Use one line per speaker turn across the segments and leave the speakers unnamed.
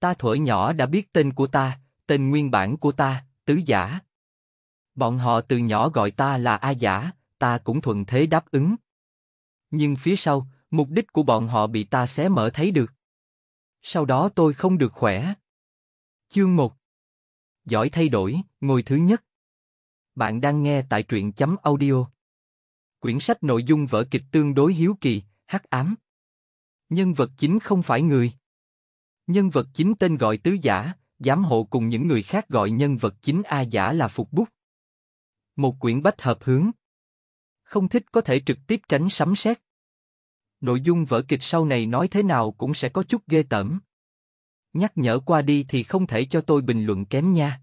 Ta thuở nhỏ đã biết tên của ta, tên nguyên bản của ta, tứ giả. Bọn họ từ nhỏ gọi ta là A giả, ta cũng thuận thế đáp ứng. Nhưng phía sau, mục đích của bọn họ bị ta xé mở thấy được. Sau đó tôi không được khỏe. Chương 1 Giỏi thay đổi, ngồi thứ nhất. Bạn đang nghe tại truyện chấm audio. Quyển sách nội dung vở kịch tương đối hiếu kỳ, hắc ám. Nhân vật chính không phải người. Nhân vật chính tên gọi tứ giả, giám hộ cùng những người khác gọi nhân vật chính A giả là phục bút. Một quyển bách hợp hướng. Không thích có thể trực tiếp tránh sắm xét Nội dung vở kịch sau này nói thế nào cũng sẽ có chút ghê tởm. Nhắc nhở qua đi thì không thể cho tôi bình luận kém nha.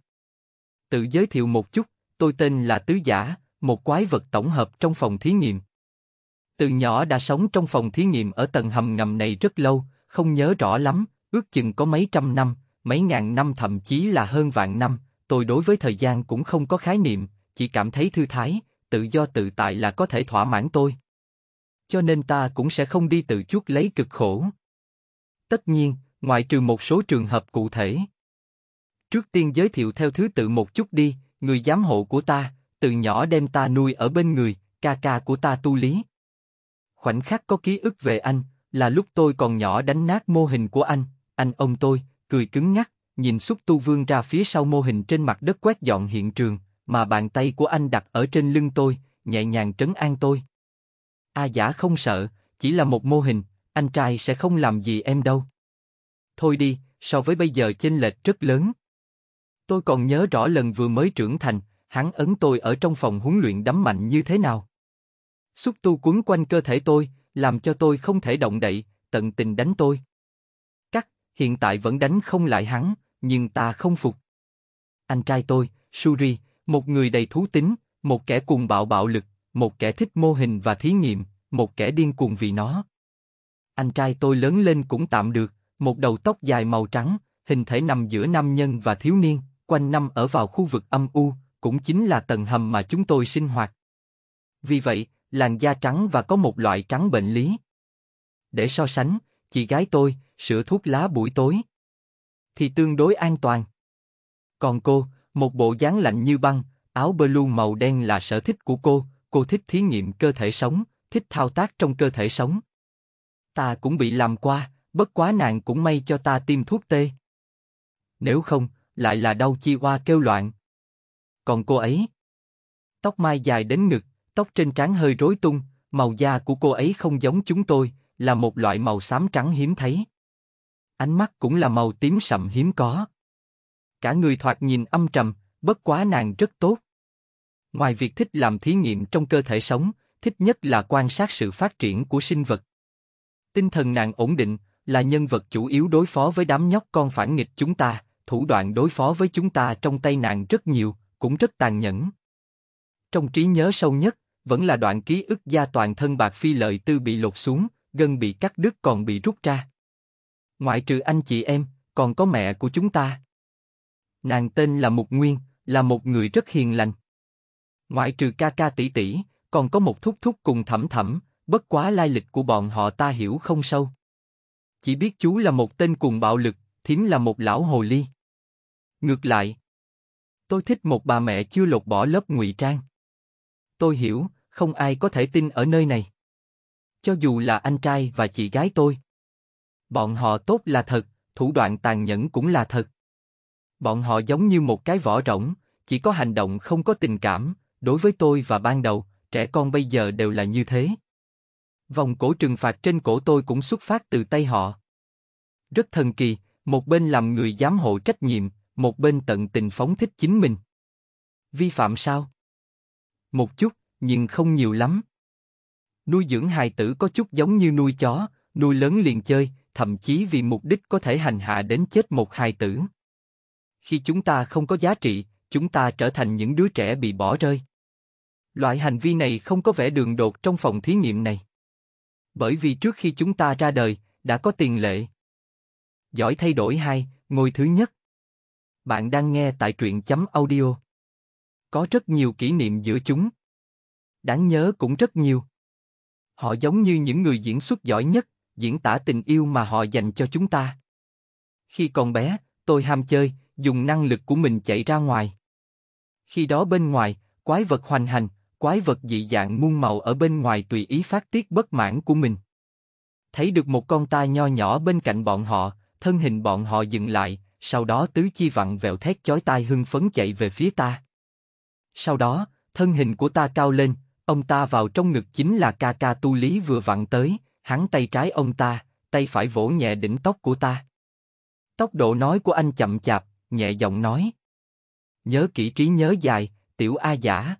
Tự giới thiệu một chút, tôi tên là Tứ Giả, một quái vật tổng hợp trong phòng thí nghiệm. Từ nhỏ đã sống trong phòng thí nghiệm ở tầng hầm ngầm này rất lâu, không nhớ rõ lắm, ước chừng có mấy trăm năm, mấy ngàn năm thậm chí là hơn vạn năm, tôi đối với thời gian cũng không có khái niệm, chỉ cảm thấy thư thái, tự do tự tại là có thể thỏa mãn tôi. Cho nên ta cũng sẽ không đi tự chuốc lấy cực khổ. Tất nhiên, ngoại trừ một số trường hợp cụ thể. Trước tiên giới thiệu theo thứ tự một chút đi, người giám hộ của ta, từ nhỏ đem ta nuôi ở bên người, ca ca của ta tu lý. Khoảnh khắc có ký ức về anh, là lúc tôi còn nhỏ đánh nát mô hình của anh, anh ông tôi, cười cứng ngắc, nhìn xúc tu vương ra phía sau mô hình trên mặt đất quét dọn hiện trường, mà bàn tay của anh đặt ở trên lưng tôi, nhẹ nhàng trấn an tôi. A à giả không sợ, chỉ là một mô hình, anh trai sẽ không làm gì em đâu. Thôi đi, so với bây giờ chênh lệch rất lớn. Tôi còn nhớ rõ lần vừa mới trưởng thành, hắn ấn tôi ở trong phòng huấn luyện đấm mạnh như thế nào. Xúc tu quấn quanh cơ thể tôi, làm cho tôi không thể động đậy, tận tình đánh tôi hiện tại vẫn đánh không lại hắn, nhưng ta không phục. Anh trai tôi, Suri, một người đầy thú tính, một kẻ cuồng bạo bạo lực, một kẻ thích mô hình và thí nghiệm, một kẻ điên cuồng vì nó. Anh trai tôi lớn lên cũng tạm được, một đầu tóc dài màu trắng, hình thể nằm giữa nam nhân và thiếu niên, quanh năm ở vào khu vực âm u, cũng chính là tầng hầm mà chúng tôi sinh hoạt. Vì vậy, làn da trắng và có một loại trắng bệnh lý. Để so sánh, chị gái tôi, sữa thuốc lá buổi tối. Thì tương đối an toàn. Còn cô, một bộ dáng lạnh như băng, áo blue màu đen là sở thích của cô, cô thích thí nghiệm cơ thể sống, thích thao tác trong cơ thể sống. Ta cũng bị làm qua, bất quá nàng cũng may cho ta tiêm thuốc tê. Nếu không, lại là đau chi hoa kêu loạn. Còn cô ấy, tóc mai dài đến ngực, tóc trên trán hơi rối tung, màu da của cô ấy không giống chúng tôi, là một loại màu xám trắng hiếm thấy ánh mắt cũng là màu tím sậm hiếm có. Cả người thoạt nhìn âm trầm, bất quá nàng rất tốt. Ngoài việc thích làm thí nghiệm trong cơ thể sống, thích nhất là quan sát sự phát triển của sinh vật. Tinh thần nàng ổn định, là nhân vật chủ yếu đối phó với đám nhóc con phản nghịch chúng ta, thủ đoạn đối phó với chúng ta trong tay nàng rất nhiều, cũng rất tàn nhẫn. Trong trí nhớ sâu nhất, vẫn là đoạn ký ức da toàn thân bạc phi lợi tư bị lột xuống, gân bị cắt đứt còn bị rút ra. Ngoại trừ anh chị em, còn có mẹ của chúng ta. Nàng tên là Mục Nguyên, là một người rất hiền lành. Ngoại trừ ca ca tỷ tỷ, còn có một thúc thúc cùng thẩm thẩm, bất quá lai lịch của bọn họ ta hiểu không sâu. Chỉ biết chú là một tên cùng bạo lực, thím là một lão hồ ly. Ngược lại, tôi thích một bà mẹ chưa lột bỏ lớp ngụy trang. Tôi hiểu, không ai có thể tin ở nơi này. Cho dù là anh trai và chị gái tôi. Bọn họ tốt là thật, thủ đoạn tàn nhẫn cũng là thật. Bọn họ giống như một cái vỏ rỗng, chỉ có hành động không có tình cảm, đối với tôi và ban đầu, trẻ con bây giờ đều là như thế. Vòng cổ trừng phạt trên cổ tôi cũng xuất phát từ tay họ. Rất thần kỳ, một bên làm người giám hộ trách nhiệm, một bên tận tình phóng thích chính mình. Vi phạm sao? Một chút, nhưng không nhiều lắm. Nuôi dưỡng hài tử có chút giống như nuôi chó, nuôi lớn liền chơi, thậm chí vì mục đích có thể hành hạ đến chết một hài tử. Khi chúng ta không có giá trị, chúng ta trở thành những đứa trẻ bị bỏ rơi. Loại hành vi này không có vẻ đường đột trong phòng thí nghiệm này. Bởi vì trước khi chúng ta ra đời, đã có tiền lệ. Giỏi thay đổi hai, ngôi thứ nhất. Bạn đang nghe tại truyện chấm audio. Có rất nhiều kỷ niệm giữa chúng. Đáng nhớ cũng rất nhiều. Họ giống như những người diễn xuất giỏi nhất, diễn tả tình yêu mà họ dành cho chúng ta. Khi còn bé, tôi ham chơi, dùng năng lực của mình chạy ra ngoài. Khi đó bên ngoài, quái vật hoành hành, quái vật dị dạng muôn màu ở bên ngoài tùy ý phát tiết bất mãn của mình. Thấy được một con tai nho nhỏ bên cạnh bọn họ, thân hình bọn họ dừng lại, sau đó tứ chi vặn vẹo thét chói tai hưng phấn chạy về phía ta. Sau đó, thân hình của ta cao lên, ông ta vào trong ngực chính là ca ca tu lý vừa vặn tới, hắn tay trái ông ta, tay phải vỗ nhẹ đỉnh tóc của ta. Tốc độ nói của anh chậm chạp, nhẹ giọng nói. Nhớ kỹ trí nhớ dài, tiểu A giả.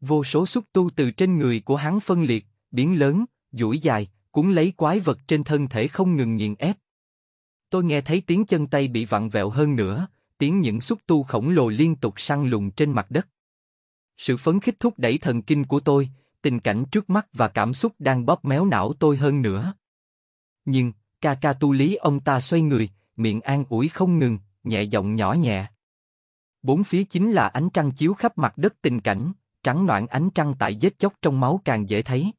Vô số xúc tu từ trên người của hắn phân liệt, biến lớn, duỗi dài, cuốn lấy quái vật trên thân thể không ngừng nghiền ép. Tôi nghe thấy tiếng chân tay bị vặn vẹo hơn nữa, tiếng những xúc tu khổng lồ liên tục săn lùng trên mặt đất. Sự phấn khích thúc đẩy thần kinh của tôi, tình cảnh trước mắt và cảm xúc đang bóp méo não tôi hơn nữa. Nhưng, ca ca tu lý ông ta xoay người, miệng an ủi không ngừng, nhẹ giọng nhỏ nhẹ. Bốn phía chính là ánh trăng chiếu khắp mặt đất tình cảnh, trắng loạn ánh trăng tại vết chóc trong máu càng dễ thấy.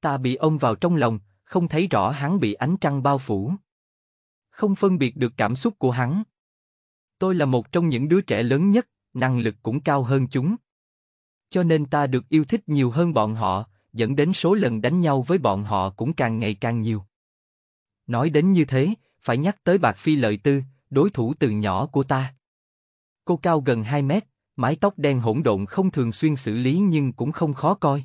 Ta bị ông vào trong lòng, không thấy rõ hắn bị ánh trăng bao phủ. Không phân biệt được cảm xúc của hắn. Tôi là một trong những đứa trẻ lớn nhất, năng lực cũng cao hơn chúng cho nên ta được yêu thích nhiều hơn bọn họ, dẫn đến số lần đánh nhau với bọn họ cũng càng ngày càng nhiều. Nói đến như thế, phải nhắc tới Bạc Phi Lợi Tư, đối thủ từ nhỏ của ta. Cô cao gần 2 mét, mái tóc đen hỗn độn không thường xuyên xử lý nhưng cũng không khó coi.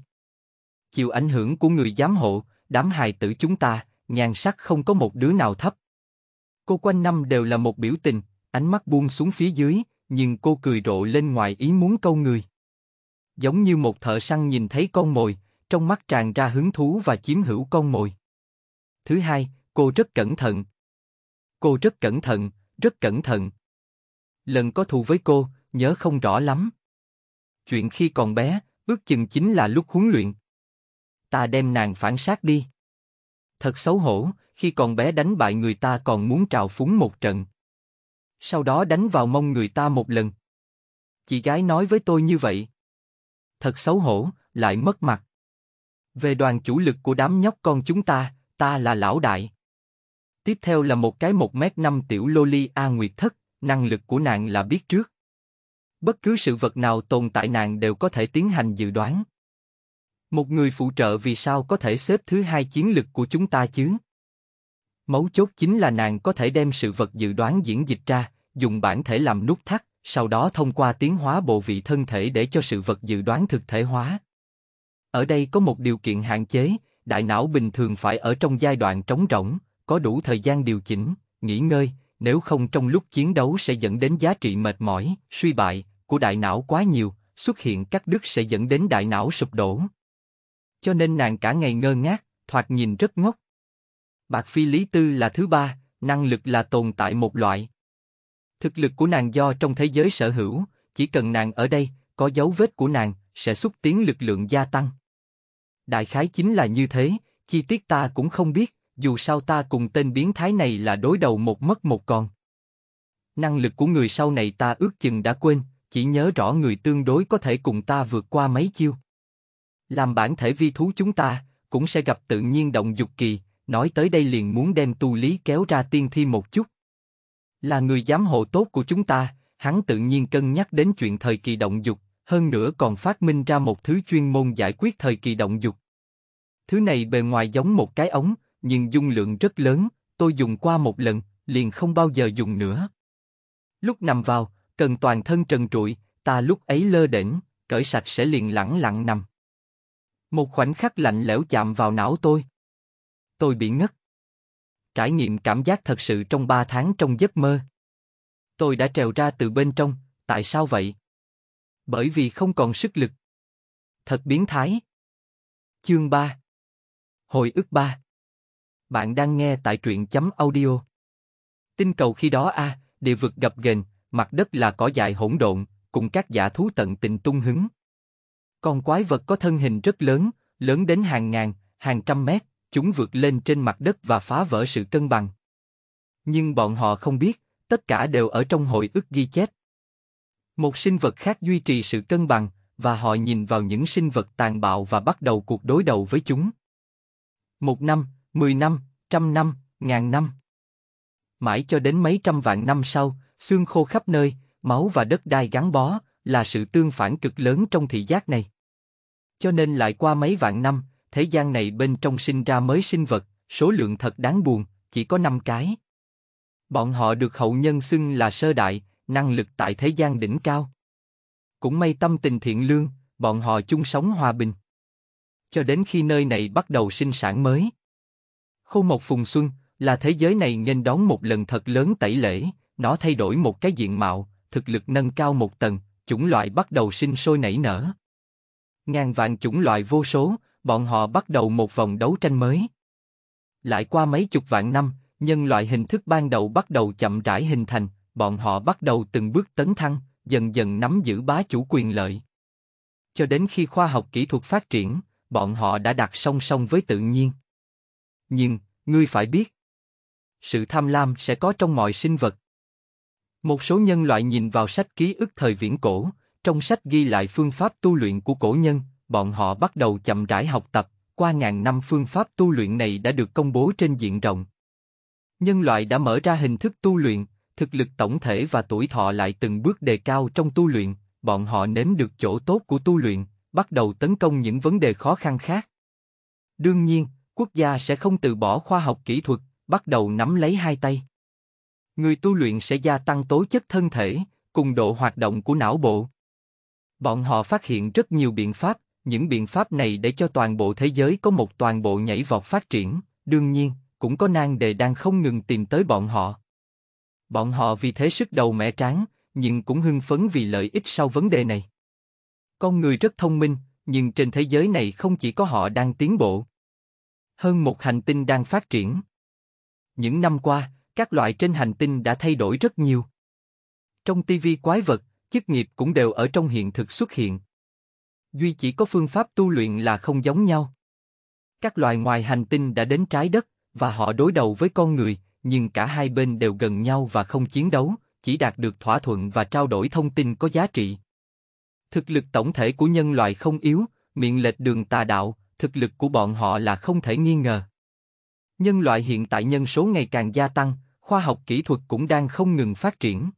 Chịu ảnh hưởng của người giám hộ, đám hài tử chúng ta, nhàn sắc không có một đứa nào thấp. Cô quanh năm đều là một biểu tình, ánh mắt buông xuống phía dưới, nhưng cô cười rộ lên ngoài ý muốn câu người giống như một thợ săn nhìn thấy con mồi, trong mắt tràn ra hứng thú và chiếm hữu con mồi. Thứ hai, cô rất cẩn thận. Cô rất cẩn thận, rất cẩn thận. Lần có thù với cô, nhớ không rõ lắm. Chuyện khi còn bé, ước chừng chính là lúc huấn luyện. Ta đem nàng phản sát đi. Thật xấu hổ, khi còn bé đánh bại người ta còn muốn trào phúng một trận. Sau đó đánh vào mông người ta một lần. Chị gái nói với tôi như vậy thật xấu hổ, lại mất mặt. Về đoàn chủ lực của đám nhóc con chúng ta, ta là lão đại. Tiếp theo là một cái 1m5 tiểu loli A Nguyệt Thất, năng lực của nàng là biết trước. Bất cứ sự vật nào tồn tại nàng đều có thể tiến hành dự đoán. Một người phụ trợ vì sao có thể xếp thứ hai chiến lực của chúng ta chứ? Mấu chốt chính là nàng có thể đem sự vật dự đoán diễn dịch ra, dùng bản thể làm nút thắt, sau đó thông qua tiến hóa bộ vị thân thể để cho sự vật dự đoán thực thể hóa. Ở đây có một điều kiện hạn chế, đại não bình thường phải ở trong giai đoạn trống rỗng, có đủ thời gian điều chỉnh, nghỉ ngơi, nếu không trong lúc chiến đấu sẽ dẫn đến giá trị mệt mỏi, suy bại của đại não quá nhiều, xuất hiện các đứt sẽ dẫn đến đại não sụp đổ. Cho nên nàng cả ngày ngơ ngác, thoạt nhìn rất ngốc. Bạc phi lý tư là thứ ba, năng lực là tồn tại một loại, Thực lực của nàng do trong thế giới sở hữu, chỉ cần nàng ở đây, có dấu vết của nàng, sẽ xúc tiến lực lượng gia tăng. Đại khái chính là như thế, chi tiết ta cũng không biết, dù sao ta cùng tên biến thái này là đối đầu một mất một còn. Năng lực của người sau này ta ước chừng đã quên, chỉ nhớ rõ người tương đối có thể cùng ta vượt qua mấy chiêu. Làm bản thể vi thú chúng ta, cũng sẽ gặp tự nhiên động dục kỳ, nói tới đây liền muốn đem tu lý kéo ra tiên thi một chút, là người giám hộ tốt của chúng ta, hắn tự nhiên cân nhắc đến chuyện thời kỳ động dục, hơn nữa còn phát minh ra một thứ chuyên môn giải quyết thời kỳ động dục. Thứ này bề ngoài giống một cái ống, nhưng dung lượng rất lớn, tôi dùng qua một lần, liền không bao giờ dùng nữa. Lúc nằm vào, cần toàn thân trần trụi, ta lúc ấy lơ đỉnh, cởi sạch sẽ liền lẳng lặng nằm. Một khoảnh khắc lạnh lẽo chạm vào não tôi. Tôi bị ngất trải nghiệm cảm giác thật sự trong ba tháng trong giấc mơ. Tôi đã trèo ra từ bên trong, tại sao vậy? Bởi vì không còn sức lực. Thật biến thái. Chương 3 Hồi ức 3 Bạn đang nghe tại truyện chấm audio. Tinh cầu khi đó a, à, địa vực gập ghềnh, mặt đất là cỏ dại hỗn độn, cùng các giả thú tận tình tung hứng. Con quái vật có thân hình rất lớn, lớn đến hàng ngàn, hàng trăm mét. Chúng vượt lên trên mặt đất và phá vỡ sự cân bằng. Nhưng bọn họ không biết, tất cả đều ở trong hội ức ghi chép. Một sinh vật khác duy trì sự cân bằng, và họ nhìn vào những sinh vật tàn bạo và bắt đầu cuộc đối đầu với chúng. Một năm, mười năm, trăm năm, ngàn năm. Mãi cho đến mấy trăm vạn năm sau, xương khô khắp nơi, máu và đất đai gắn bó, là sự tương phản cực lớn trong thị giác này. Cho nên lại qua mấy vạn năm, thế gian này bên trong sinh ra mới sinh vật, số lượng thật đáng buồn, chỉ có 5 cái. Bọn họ được hậu nhân xưng là sơ đại, năng lực tại thế gian đỉnh cao. Cũng may tâm tình thiện lương, bọn họ chung sống hòa bình. Cho đến khi nơi này bắt đầu sinh sản mới. Khâu Mộc Phùng Xuân là thế giới này nghênh đón một lần thật lớn tẩy lễ, nó thay đổi một cái diện mạo, thực lực nâng cao một tầng, chủng loại bắt đầu sinh sôi nảy nở. Ngàn vạn chủng loại vô số, bọn họ bắt đầu một vòng đấu tranh mới. Lại qua mấy chục vạn năm, nhân loại hình thức ban đầu bắt đầu chậm rãi hình thành, bọn họ bắt đầu từng bước tấn thăng, dần dần nắm giữ bá chủ quyền lợi. Cho đến khi khoa học kỹ thuật phát triển, bọn họ đã đặt song song với tự nhiên. Nhưng, ngươi phải biết, sự tham lam sẽ có trong mọi sinh vật. Một số nhân loại nhìn vào sách ký ức thời viễn cổ, trong sách ghi lại phương pháp tu luyện của cổ nhân, bọn họ bắt đầu chậm rãi học tập, qua ngàn năm phương pháp tu luyện này đã được công bố trên diện rộng. Nhân loại đã mở ra hình thức tu luyện, thực lực tổng thể và tuổi thọ lại từng bước đề cao trong tu luyện, bọn họ nếm được chỗ tốt của tu luyện, bắt đầu tấn công những vấn đề khó khăn khác. Đương nhiên, quốc gia sẽ không từ bỏ khoa học kỹ thuật, bắt đầu nắm lấy hai tay. Người tu luyện sẽ gia tăng tố chất thân thể, cùng độ hoạt động của não bộ. Bọn họ phát hiện rất nhiều biện pháp những biện pháp này để cho toàn bộ thế giới có một toàn bộ nhảy vọt phát triển, đương nhiên, cũng có nan đề đang không ngừng tìm tới bọn họ. Bọn họ vì thế sức đầu mẻ tráng, nhưng cũng hưng phấn vì lợi ích sau vấn đề này. Con người rất thông minh, nhưng trên thế giới này không chỉ có họ đang tiến bộ. Hơn một hành tinh đang phát triển. Những năm qua, các loại trên hành tinh đã thay đổi rất nhiều. Trong TV quái vật, chức nghiệp cũng đều ở trong hiện thực xuất hiện, duy chỉ có phương pháp tu luyện là không giống nhau. Các loài ngoài hành tinh đã đến trái đất, và họ đối đầu với con người, nhưng cả hai bên đều gần nhau và không chiến đấu, chỉ đạt được thỏa thuận và trao đổi thông tin có giá trị. Thực lực tổng thể của nhân loại không yếu, miệng lệch đường tà đạo, thực lực của bọn họ là không thể nghi ngờ. Nhân loại hiện tại nhân số ngày càng gia tăng, khoa học kỹ thuật cũng đang không ngừng phát triển.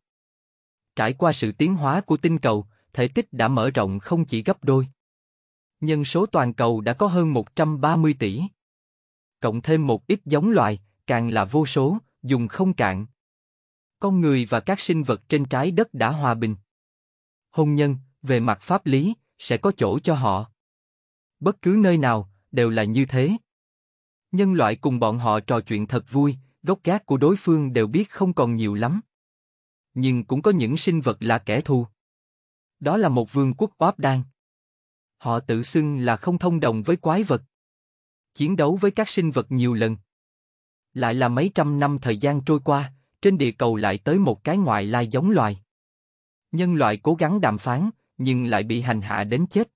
Trải qua sự tiến hóa của tinh cầu, thể tích đã mở rộng không chỉ gấp đôi. Nhân số toàn cầu đã có hơn 130 tỷ. Cộng thêm một ít giống loài, càng là vô số, dùng không cạn. Con người và các sinh vật trên trái đất đã hòa bình. Hôn nhân, về mặt pháp lý, sẽ có chỗ cho họ. Bất cứ nơi nào, đều là như thế. Nhân loại cùng bọn họ trò chuyện thật vui, gốc gác của đối phương đều biết không còn nhiều lắm. Nhưng cũng có những sinh vật là kẻ thù. Đó là một vương quốc Orp Đan. Họ tự xưng là không thông đồng với quái vật. Chiến đấu với các sinh vật nhiều lần. Lại là mấy trăm năm thời gian trôi qua, trên địa cầu lại tới một cái ngoại lai giống loài. Nhân loại cố gắng đàm phán, nhưng lại bị hành hạ đến chết.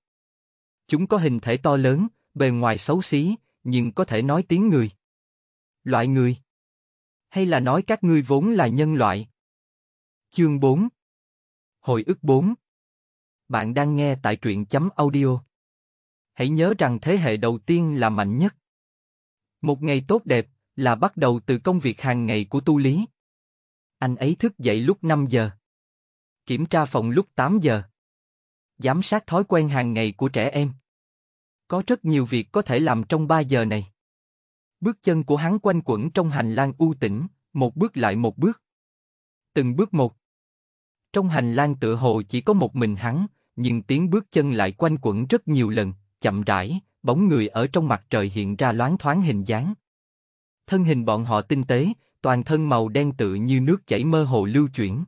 Chúng có hình thể to lớn, bề ngoài xấu xí, nhưng có thể nói tiếng người. Loại người. Hay là nói các ngươi vốn là nhân loại. Chương 4 Hồi ức 4 bạn đang nghe tại truyện chấm audio. Hãy nhớ rằng thế hệ đầu tiên là mạnh nhất. Một ngày tốt đẹp là bắt đầu từ công việc hàng ngày của tu lý. Anh ấy thức dậy lúc 5 giờ. Kiểm tra phòng lúc 8 giờ. Giám sát thói quen hàng ngày của trẻ em. Có rất nhiều việc có thể làm trong 3 giờ này. Bước chân của hắn quanh quẩn trong hành lang u tĩnh, một bước lại một bước. Từng bước một. Trong hành lang tựa hồ chỉ có một mình hắn, nhưng tiếng bước chân lại quanh quẩn rất nhiều lần, chậm rãi, bóng người ở trong mặt trời hiện ra loáng thoáng hình dáng. Thân hình bọn họ tinh tế, toàn thân màu đen tự như nước chảy mơ hồ lưu chuyển.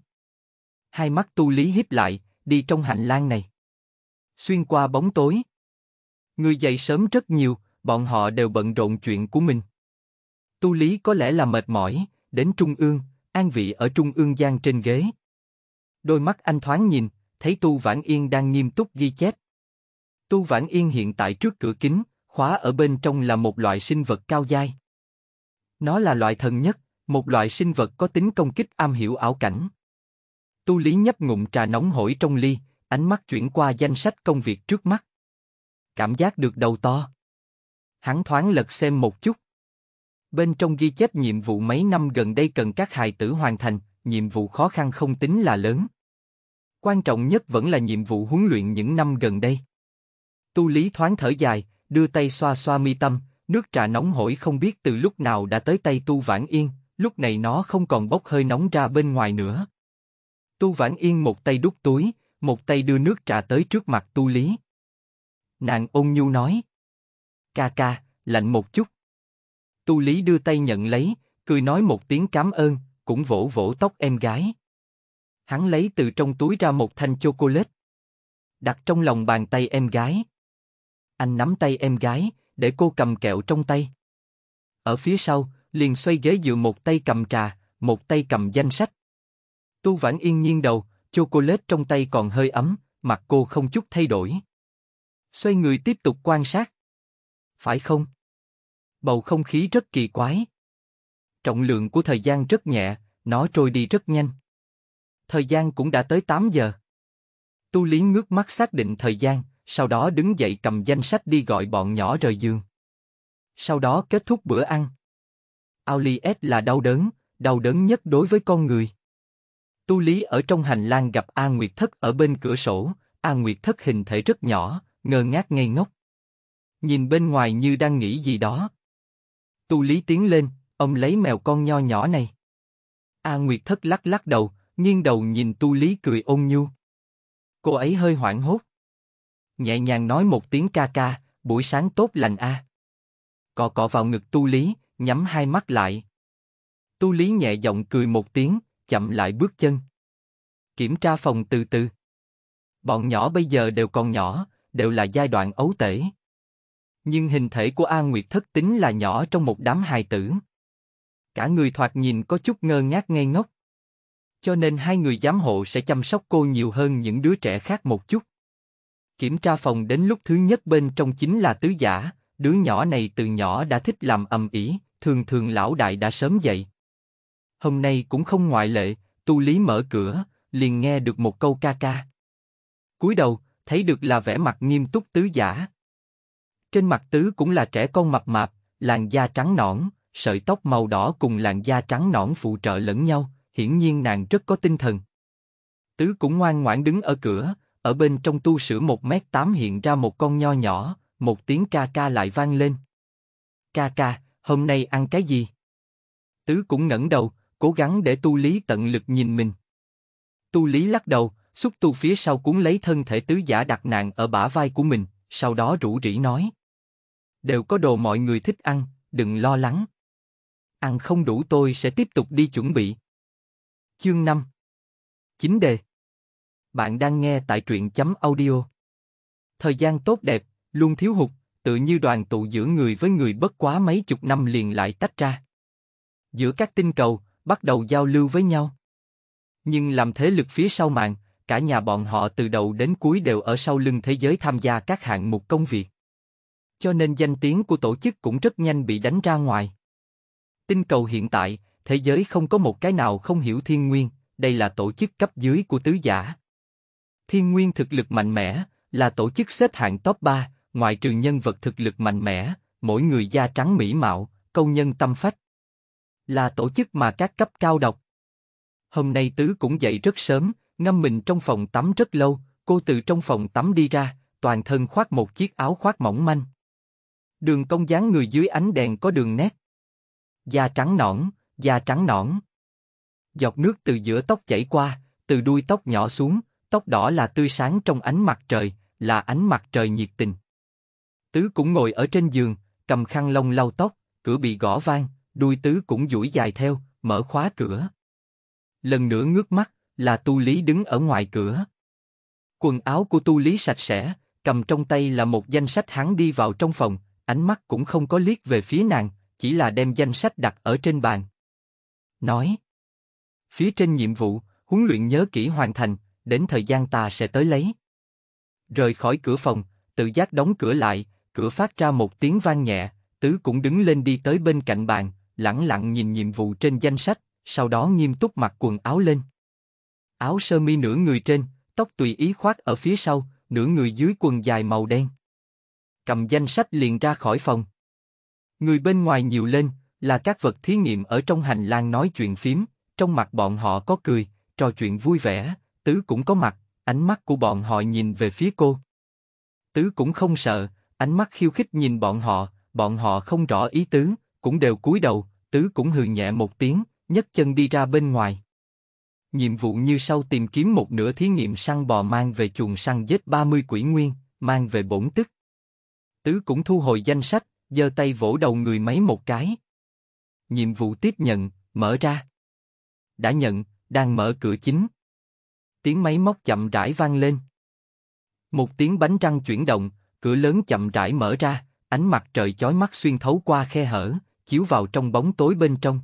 Hai mắt tu lý híp lại, đi trong hành lang này. Xuyên qua bóng tối. Người dậy sớm rất nhiều, bọn họ đều bận rộn chuyện của mình. Tu lý có lẽ là mệt mỏi, đến trung ương, an vị ở trung ương gian trên ghế. Đôi mắt anh thoáng nhìn, thấy Tu Vãn Yên đang nghiêm túc ghi chép. Tu Vãn Yên hiện tại trước cửa kính, khóa ở bên trong là một loại sinh vật cao dai. Nó là loại thần nhất, một loại sinh vật có tính công kích am hiểu ảo cảnh. Tu Lý nhấp ngụm trà nóng hổi trong ly, ánh mắt chuyển qua danh sách công việc trước mắt. Cảm giác được đầu to. Hắn thoáng lật xem một chút. Bên trong ghi chép nhiệm vụ mấy năm gần đây cần các hài tử hoàn thành, nhiệm vụ khó khăn không tính là lớn. Quan trọng nhất vẫn là nhiệm vụ huấn luyện những năm gần đây. Tu Lý thoáng thở dài, đưa tay xoa xoa mi tâm, nước trà nóng hổi không biết từ lúc nào đã tới tay Tu Vãn Yên, lúc này nó không còn bốc hơi nóng ra bên ngoài nữa. Tu Vãn Yên một tay đút túi, một tay đưa nước trà tới trước mặt Tu Lý. Nàng ôn nhu nói. Ca ca, lạnh một chút. Tu Lý đưa tay nhận lấy, cười nói một tiếng cảm ơn, cũng vỗ vỗ tóc em gái. Hắn lấy từ trong túi ra một thanh chocolate. Đặt trong lòng bàn tay em gái. Anh nắm tay em gái, để cô cầm kẹo trong tay. Ở phía sau, liền xoay ghế dựa một tay cầm trà, một tay cầm danh sách. Tu Vãn Yên nhiên đầu, chocolate trong tay còn hơi ấm, mặt cô không chút thay đổi. Xoay người tiếp tục quan sát. Phải không? Bầu không khí rất kỳ quái. Trọng lượng của thời gian rất nhẹ, nó trôi đi rất nhanh thời gian cũng đã tới 8 giờ. Tu Lý ngước mắt xác định thời gian, sau đó đứng dậy cầm danh sách đi gọi bọn nhỏ rời giường. Sau đó kết thúc bữa ăn. Auliet là đau đớn, đau đớn nhất đối với con người. Tu Lý ở trong hành lang gặp A Nguyệt Thất ở bên cửa sổ, A Nguyệt Thất hình thể rất nhỏ, ngơ ngác ngây ngốc. Nhìn bên ngoài như đang nghĩ gì đó. Tu Lý tiến lên, ông lấy mèo con nho nhỏ này. A Nguyệt Thất lắc lắc đầu, nghiêng đầu nhìn Tu Lý cười ôn nhu. Cô ấy hơi hoảng hốt. Nhẹ nhàng nói một tiếng ca ca, buổi sáng tốt lành a. À. Cọ cọ vào ngực Tu Lý, nhắm hai mắt lại. Tu Lý nhẹ giọng cười một tiếng, chậm lại bước chân. Kiểm tra phòng từ từ. Bọn nhỏ bây giờ đều còn nhỏ, đều là giai đoạn ấu tể. Nhưng hình thể của A Nguyệt thất tính là nhỏ trong một đám hài tử. Cả người thoạt nhìn có chút ngơ ngác ngây ngốc. Cho nên hai người giám hộ sẽ chăm sóc cô nhiều hơn những đứa trẻ khác một chút. Kiểm tra phòng đến lúc thứ nhất bên trong chính là tứ giả, đứa nhỏ này từ nhỏ đã thích làm ầm ĩ, thường thường lão đại đã sớm dậy. Hôm nay cũng không ngoại lệ, tu lý mở cửa, liền nghe được một câu ca ca. cúi đầu, thấy được là vẻ mặt nghiêm túc tứ giả. Trên mặt tứ cũng là trẻ con mập mạp, làn da trắng nõn, sợi tóc màu đỏ cùng làn da trắng nõn phụ trợ lẫn nhau, hiển nhiên nàng rất có tinh thần. Tứ cũng ngoan ngoãn đứng ở cửa, ở bên trong tu sửa một mét tám hiện ra một con nho nhỏ, một tiếng ca ca lại vang lên. Ca ca, hôm nay ăn cái gì? Tứ cũng ngẩng đầu, cố gắng để tu lý tận lực nhìn mình. Tu lý lắc đầu, xúc tu phía sau cuốn lấy thân thể tứ giả đặt nạn ở bả vai của mình, sau đó rủ rỉ nói. Đều có đồ mọi người thích ăn, đừng lo lắng. Ăn không đủ tôi sẽ tiếp tục đi chuẩn bị. Chương 5 Chính đề Bạn đang nghe tại truyện chấm audio. Thời gian tốt đẹp, luôn thiếu hụt, tự như đoàn tụ giữa người với người bất quá mấy chục năm liền lại tách ra. Giữa các tinh cầu, bắt đầu giao lưu với nhau. Nhưng làm thế lực phía sau mạng, cả nhà bọn họ từ đầu đến cuối đều ở sau lưng thế giới tham gia các hạng mục công việc. Cho nên danh tiếng của tổ chức cũng rất nhanh bị đánh ra ngoài. Tinh cầu hiện tại, thế giới không có một cái nào không hiểu thiên nguyên, đây là tổ chức cấp dưới của tứ giả. Thiên nguyên thực lực mạnh mẽ, là tổ chức xếp hạng top 3, ngoại trừ nhân vật thực lực mạnh mẽ, mỗi người da trắng mỹ mạo, công nhân tâm phách. Là tổ chức mà các cấp cao đọc. Hôm nay Tứ cũng dậy rất sớm, ngâm mình trong phòng tắm rất lâu, cô từ trong phòng tắm đi ra, toàn thân khoác một chiếc áo khoác mỏng manh. Đường cong dáng người dưới ánh đèn có đường nét. Da trắng nõn, da trắng nõn. Giọt nước từ giữa tóc chảy qua, từ đuôi tóc nhỏ xuống, tóc đỏ là tươi sáng trong ánh mặt trời, là ánh mặt trời nhiệt tình. Tứ cũng ngồi ở trên giường, cầm khăn lông lau tóc, cửa bị gõ vang, đuôi tứ cũng duỗi dài theo, mở khóa cửa. Lần nữa ngước mắt, là tu lý đứng ở ngoài cửa. Quần áo của tu lý sạch sẽ, cầm trong tay là một danh sách hắn đi vào trong phòng, ánh mắt cũng không có liếc về phía nàng, chỉ là đem danh sách đặt ở trên bàn, nói. Phía trên nhiệm vụ, huấn luyện nhớ kỹ hoàn thành, đến thời gian ta sẽ tới lấy. Rời khỏi cửa phòng, tự giác đóng cửa lại, cửa phát ra một tiếng vang nhẹ, tứ cũng đứng lên đi tới bên cạnh bàn, lẳng lặng nhìn nhiệm vụ trên danh sách, sau đó nghiêm túc mặc quần áo lên. Áo sơ mi nửa người trên, tóc tùy ý khoác ở phía sau, nửa người dưới quần dài màu đen. Cầm danh sách liền ra khỏi phòng. Người bên ngoài nhiều lên, là các vật thí nghiệm ở trong hành lang nói chuyện phím, trong mặt bọn họ có cười, trò chuyện vui vẻ, tứ cũng có mặt, ánh mắt của bọn họ nhìn về phía cô. Tứ cũng không sợ, ánh mắt khiêu khích nhìn bọn họ, bọn họ không rõ ý tứ, cũng đều cúi đầu, tứ cũng hừ nhẹ một tiếng, nhấc chân đi ra bên ngoài. Nhiệm vụ như sau tìm kiếm một nửa thí nghiệm săn bò mang về chuồng săn giết 30 quỷ nguyên, mang về bổn tức. Tứ cũng thu hồi danh sách, giơ tay vỗ đầu người mấy một cái, nhiệm vụ tiếp nhận, mở ra. Đã nhận, đang mở cửa chính. Tiếng máy móc chậm rãi vang lên. Một tiếng bánh răng chuyển động, cửa lớn chậm rãi mở ra, ánh mặt trời chói mắt xuyên thấu qua khe hở, chiếu vào trong bóng tối bên trong.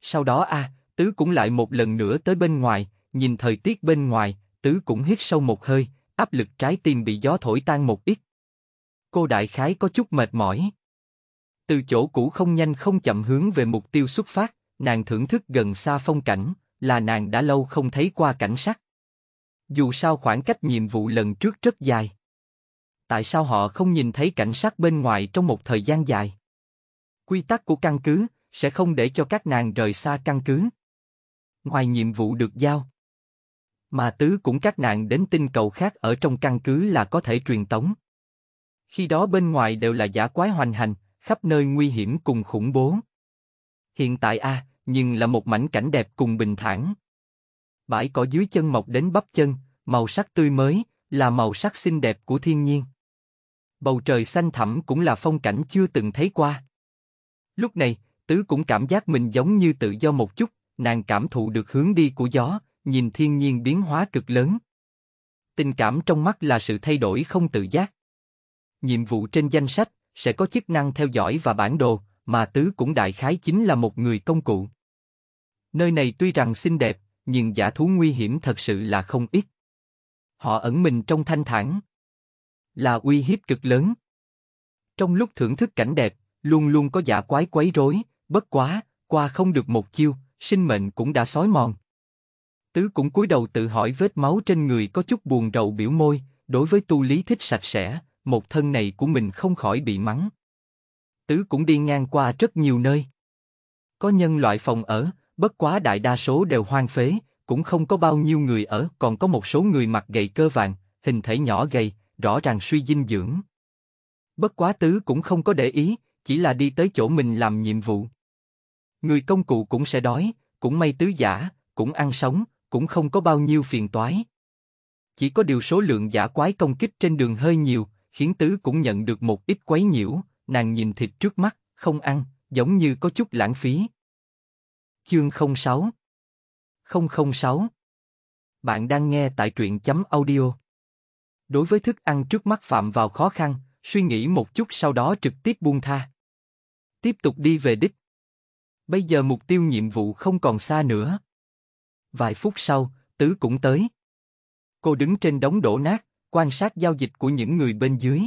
Sau đó a, à, tứ cũng lại một lần nữa tới bên ngoài, nhìn thời tiết bên ngoài, tứ cũng hít sâu một hơi, áp lực trái tim bị gió thổi tan một ít. Cô đại khái có chút mệt mỏi, từ chỗ cũ không nhanh không chậm hướng về mục tiêu xuất phát, nàng thưởng thức gần xa phong cảnh, là nàng đã lâu không thấy qua cảnh sắc. Dù sao khoảng cách nhiệm vụ lần trước rất dài. Tại sao họ không nhìn thấy cảnh sắc bên ngoài trong một thời gian dài? Quy tắc của căn cứ sẽ không để cho các nàng rời xa căn cứ. Ngoài nhiệm vụ được giao, mà tứ cũng các nàng đến tinh cầu khác ở trong căn cứ là có thể truyền tống. Khi đó bên ngoài đều là giả quái hoành hành, khắp nơi nguy hiểm cùng khủng bố. Hiện tại a, nhưng là một mảnh cảnh đẹp cùng bình thản. Bãi cỏ dưới chân mọc đến bắp chân, màu sắc tươi mới, là màu sắc xinh đẹp của thiên nhiên. Bầu trời xanh thẳm cũng là phong cảnh chưa từng thấy qua. Lúc này, Tứ cũng cảm giác mình giống như tự do một chút, nàng cảm thụ được hướng đi của gió, nhìn thiên nhiên biến hóa cực lớn. Tình cảm trong mắt là sự thay đổi không tự giác. Nhiệm vụ trên danh sách, sẽ có chức năng theo dõi và bản đồ, mà tứ cũng đại khái chính là một người công cụ. Nơi này tuy rằng xinh đẹp, nhưng giả thú nguy hiểm thật sự là không ít. Họ ẩn mình trong thanh thản, là uy hiếp cực lớn. Trong lúc thưởng thức cảnh đẹp, luôn luôn có giả quái quấy rối, bất quá, qua không được một chiêu, sinh mệnh cũng đã sói mòn. Tứ cũng cúi đầu tự hỏi vết máu trên người có chút buồn rầu biểu môi, đối với tu lý thích sạch sẽ, một thân này của mình không khỏi bị mắng. Tứ cũng đi ngang qua rất nhiều nơi. Có nhân loại phòng ở, bất quá đại đa số đều hoang phế, cũng không có bao nhiêu người ở, còn có một số người mặc gầy cơ vàng, hình thể nhỏ gầy, rõ ràng suy dinh dưỡng. Bất quá tứ cũng không có để ý, chỉ là đi tới chỗ mình làm nhiệm vụ. Người công cụ cũng sẽ đói, cũng may tứ giả, cũng ăn sống, cũng không có bao nhiêu phiền toái. Chỉ có điều số lượng giả quái công kích trên đường hơi nhiều, khiến tứ cũng nhận được một ít quấy nhiễu, nàng nhìn thịt trước mắt, không ăn, giống như có chút lãng phí. Chương 06 006 Bạn đang nghe tại truyện chấm audio. Đối với thức ăn trước mắt phạm vào khó khăn, suy nghĩ một chút sau đó trực tiếp buông tha. Tiếp tục đi về đích. Bây giờ mục tiêu nhiệm vụ không còn xa nữa. Vài phút sau, tứ cũng tới. Cô đứng trên đống đổ nát, quan sát giao dịch của những người bên dưới.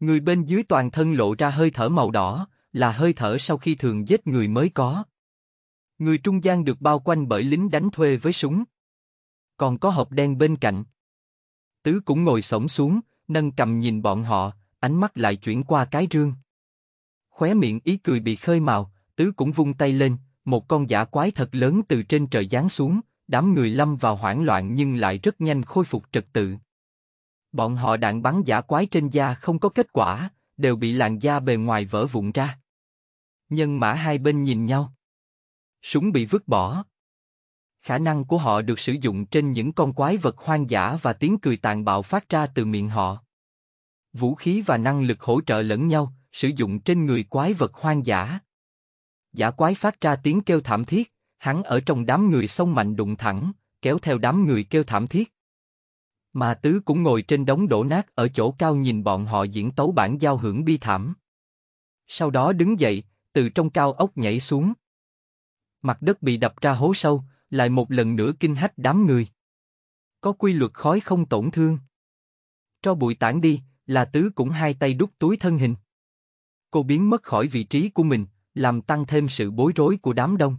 Người bên dưới toàn thân lộ ra hơi thở màu đỏ, là hơi thở sau khi thường giết người mới có. Người trung gian được bao quanh bởi lính đánh thuê với súng. Còn có hộp đen bên cạnh. Tứ cũng ngồi sổng xuống, nâng cầm nhìn bọn họ, ánh mắt lại chuyển qua cái rương. Khóe miệng ý cười bị khơi màu, Tứ cũng vung tay lên, một con giả quái thật lớn từ trên trời giáng xuống, đám người lâm vào hoảng loạn nhưng lại rất nhanh khôi phục trật tự. Bọn họ đạn bắn giả quái trên da không có kết quả, đều bị làn da bề ngoài vỡ vụn ra. Nhân mã hai bên nhìn nhau. Súng bị vứt bỏ. Khả năng của họ được sử dụng trên những con quái vật hoang dã và tiếng cười tàn bạo phát ra từ miệng họ. Vũ khí và năng lực hỗ trợ lẫn nhau, sử dụng trên người quái vật hoang dã. Giả quái phát ra tiếng kêu thảm thiết, hắn ở trong đám người sông mạnh đụng thẳng, kéo theo đám người kêu thảm thiết. Mà Tứ cũng ngồi trên đống đổ nát ở chỗ cao nhìn bọn họ diễn tấu bản giao hưởng bi thảm. Sau đó đứng dậy, từ trong cao ốc nhảy xuống. Mặt đất bị đập ra hố sâu, lại một lần nữa kinh hách đám người. Có quy luật khói không tổn thương. Cho bụi tản đi, là Tứ cũng hai tay đút túi thân hình. Cô biến mất khỏi vị trí của mình, làm tăng thêm sự bối rối của đám đông.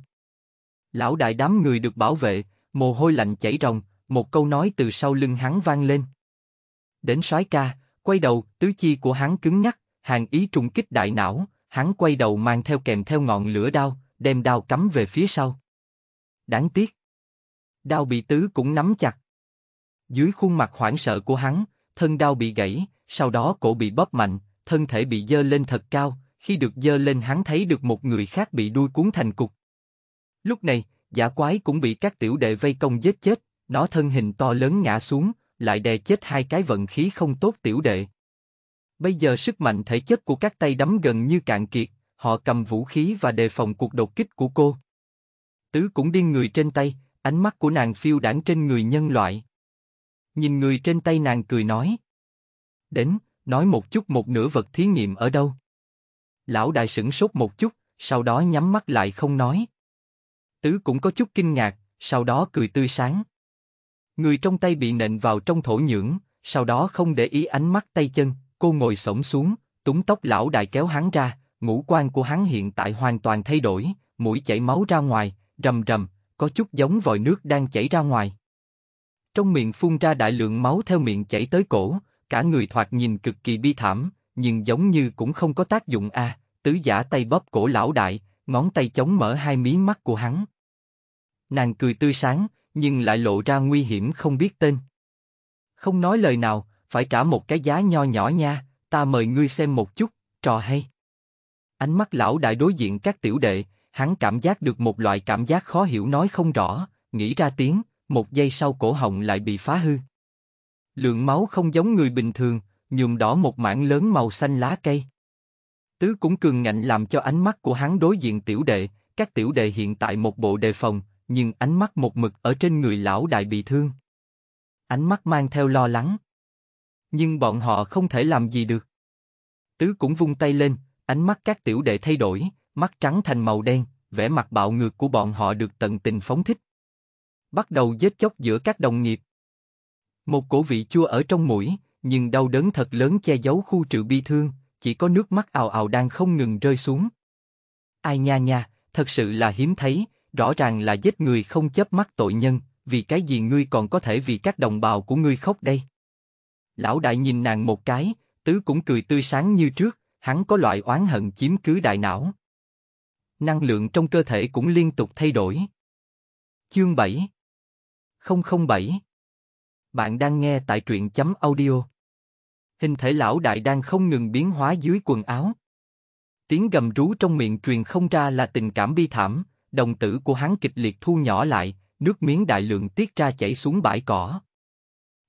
Lão đại đám người được bảo vệ, mồ hôi lạnh chảy ròng, một câu nói từ sau lưng hắn vang lên. Đến soái ca, quay đầu, tứ chi của hắn cứng nhắc, hàng ý trùng kích đại não, hắn quay đầu mang theo kèm theo ngọn lửa đao, đem đao cắm về phía sau. Đáng tiếc. Đao bị tứ cũng nắm chặt. Dưới khuôn mặt hoảng sợ của hắn, thân đao bị gãy, sau đó cổ bị bóp mạnh, thân thể bị dơ lên thật cao, khi được dơ lên hắn thấy được một người khác bị đuôi cuốn thành cục. Lúc này, giả quái cũng bị các tiểu đệ vây công giết chết, nó thân hình to lớn ngã xuống, lại đè chết hai cái vận khí không tốt tiểu đệ. Bây giờ sức mạnh thể chất của các tay đấm gần như cạn kiệt, họ cầm vũ khí và đề phòng cuộc đột kích của cô. Tứ cũng điên người trên tay, ánh mắt của nàng phiêu đảng trên người nhân loại. Nhìn người trên tay nàng cười nói. Đến, nói một chút một nửa vật thí nghiệm ở đâu. Lão đại sửng sốt một chút, sau đó nhắm mắt lại không nói. Tứ cũng có chút kinh ngạc, sau đó cười tươi sáng. Người trong tay bị nện vào trong thổ nhưỡng, sau đó không để ý ánh mắt tay chân, cô ngồi sổng xuống, túng tóc lão đại kéo hắn ra, ngũ quan của hắn hiện tại hoàn toàn thay đổi, mũi chảy máu ra ngoài, rầm rầm, có chút giống vòi nước đang chảy ra ngoài. Trong miệng phun ra đại lượng máu theo miệng chảy tới cổ, cả người thoạt nhìn cực kỳ bi thảm, nhưng giống như cũng không có tác dụng a. À, tứ giả tay bóp cổ lão đại, ngón tay chống mở hai mí mắt của hắn. Nàng cười tươi sáng, nhưng lại lộ ra nguy hiểm không biết tên. Không nói lời nào, phải trả một cái giá nho nhỏ nha, ta mời ngươi xem một chút, trò hay. Ánh mắt lão đại đối diện các tiểu đệ, hắn cảm giác được một loại cảm giác khó hiểu nói không rõ, nghĩ ra tiếng, một giây sau cổ họng lại bị phá hư. Lượng máu không giống người bình thường, nhuộm đỏ một mảng lớn màu xanh lá cây. Tứ cũng cường ngạnh làm cho ánh mắt của hắn đối diện tiểu đệ, các tiểu đệ hiện tại một bộ đề phòng, nhưng ánh mắt một mực ở trên người lão đại bị thương. Ánh mắt mang theo lo lắng. Nhưng bọn họ không thể làm gì được. Tứ cũng vung tay lên, ánh mắt các tiểu đệ thay đổi, mắt trắng thành màu đen, vẻ mặt bạo ngược của bọn họ được tận tình phóng thích. Bắt đầu giết chóc giữa các đồng nghiệp. Một cổ vị chua ở trong mũi, nhưng đau đớn thật lớn che giấu khu trừ bi thương, chỉ có nước mắt ào ào đang không ngừng rơi xuống. Ai nha nha, thật sự là hiếm thấy, rõ ràng là giết người không chớp mắt tội nhân, vì cái gì ngươi còn có thể vì các đồng bào của ngươi khóc đây? Lão đại nhìn nàng một cái, tứ cũng cười tươi sáng như trước, hắn có loại oán hận chiếm cứ đại não. Năng lượng trong cơ thể cũng liên tục thay đổi. Chương 7 007 Bạn đang nghe tại truyện chấm audio. Hình thể lão đại đang không ngừng biến hóa dưới quần áo. Tiếng gầm rú trong miệng truyền không ra là tình cảm bi thảm, đồng tử của hắn kịch liệt thu nhỏ lại, nước miếng đại lượng tiết ra chảy xuống bãi cỏ.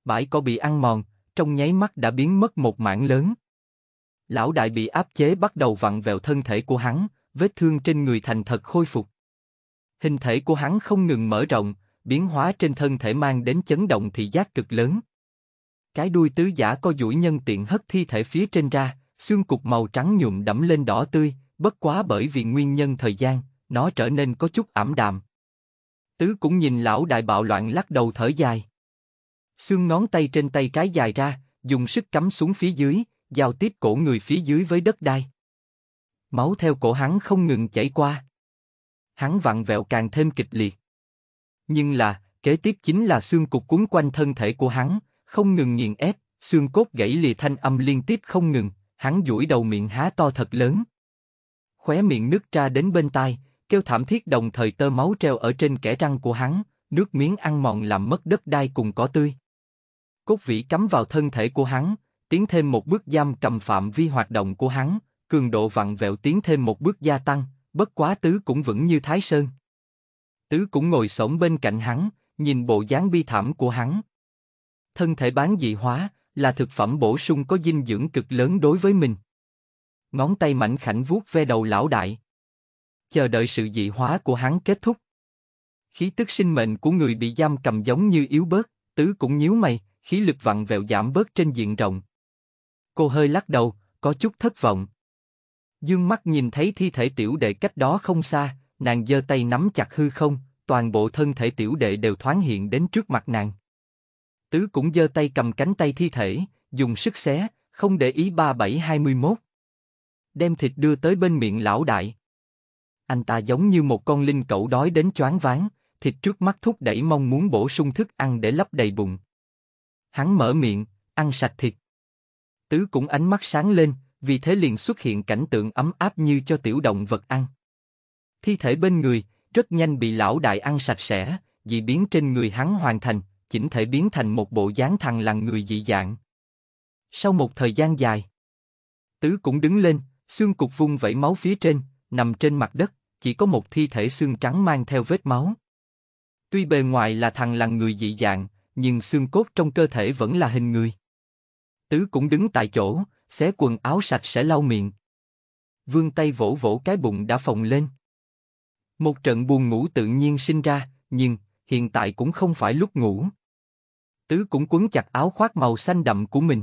Bãi cỏ bị ăn mòn, trong nháy mắt đã biến mất một mảng lớn. Lão đại bị áp chế bắt đầu vặn vẹo thân thể của hắn, vết thương trên người thành thật khôi phục. Hình thể của hắn không ngừng mở rộng, biến hóa trên thân thể mang đến chấn động thị giác cực lớn. Cái đuôi tứ giả co duỗi nhân tiện hất thi thể phía trên ra, xương cục màu trắng nhụm đẫm lên đỏ tươi, bất quá bởi vì nguyên nhân thời gian, nó trở nên có chút ảm đạm. Tứ cũng nhìn lão đại bạo loạn lắc đầu thở dài. Xương ngón tay trên tay trái dài ra, dùng sức cắm xuống phía dưới, giao tiếp cổ người phía dưới với đất đai. Máu theo cổ hắn không ngừng chảy qua. Hắn vặn vẹo càng thêm kịch liệt. Nhưng là, kế tiếp chính là xương cục cuốn quanh thân thể của hắn, không ngừng nghiền ép, xương cốt gãy lìa thanh âm liên tiếp không ngừng, hắn duỗi đầu miệng há to thật lớn. Khóe miệng nứt ra đến bên tai, kêu thảm thiết đồng thời tơ máu treo ở trên kẻ răng của hắn, nước miếng ăn mòn làm mất đất đai cùng cỏ tươi. Cốt vĩ cắm vào thân thể của hắn, tiến thêm một bước giam cầm phạm vi hoạt động của hắn, cường độ vặn vẹo tiến thêm một bước gia tăng, bất quá tứ cũng vững như thái sơn. Tứ cũng ngồi sổng bên cạnh hắn, nhìn bộ dáng bi thảm của hắn. Thân thể bán dị hóa là thực phẩm bổ sung có dinh dưỡng cực lớn đối với mình. Ngón tay mảnh khảnh vuốt ve đầu lão đại chờ đợi sự dị hóa của hắn kết thúc. Khí tức sinh mệnh của người bị giam cầm giống như yếu bớt, tứ cũng nhíu mày, khí lực vặn vẹo giảm bớt trên diện rộng. Cô hơi lắc đầu, có chút thất vọng. Dương mắt nhìn thấy thi thể tiểu đệ cách đó không xa, nàng giơ tay nắm chặt hư không, toàn bộ thân thể tiểu đệ đều thoáng hiện đến trước mặt nàng. Tứ cũng giơ tay cầm cánh tay thi thể, dùng sức xé, không để ý 3721. Đem thịt đưa tới bên miệng lão đại anh ta giống như một con linh cẩu đói đến choáng váng, thịt trước mắt thúc đẩy mong muốn bổ sung thức ăn để lấp đầy bụng. Hắn mở miệng, ăn sạch thịt. Tứ cũng ánh mắt sáng lên, vì thế liền xuất hiện cảnh tượng ấm áp như cho tiểu động vật ăn. Thi thể bên người, rất nhanh bị lão đại ăn sạch sẽ, dị biến trên người hắn hoàn thành, chỉnh thể biến thành một bộ dáng thằng lằn người dị dạng. Sau một thời gian dài, Tứ cũng đứng lên, xương cục vung vẩy máu phía trên, nằm trên mặt đất, chỉ có một thi thể xương trắng mang theo vết máu. Tuy bề ngoài là thằng là người dị dạng, nhưng xương cốt trong cơ thể vẫn là hình người. Tứ cũng đứng tại chỗ, xé quần áo sạch sẽ lau miệng. Vương tay vỗ vỗ cái bụng đã phồng lên. Một trận buồn ngủ tự nhiên sinh ra, nhưng hiện tại cũng không phải lúc ngủ. Tứ cũng quấn chặt áo khoác màu xanh đậm của mình.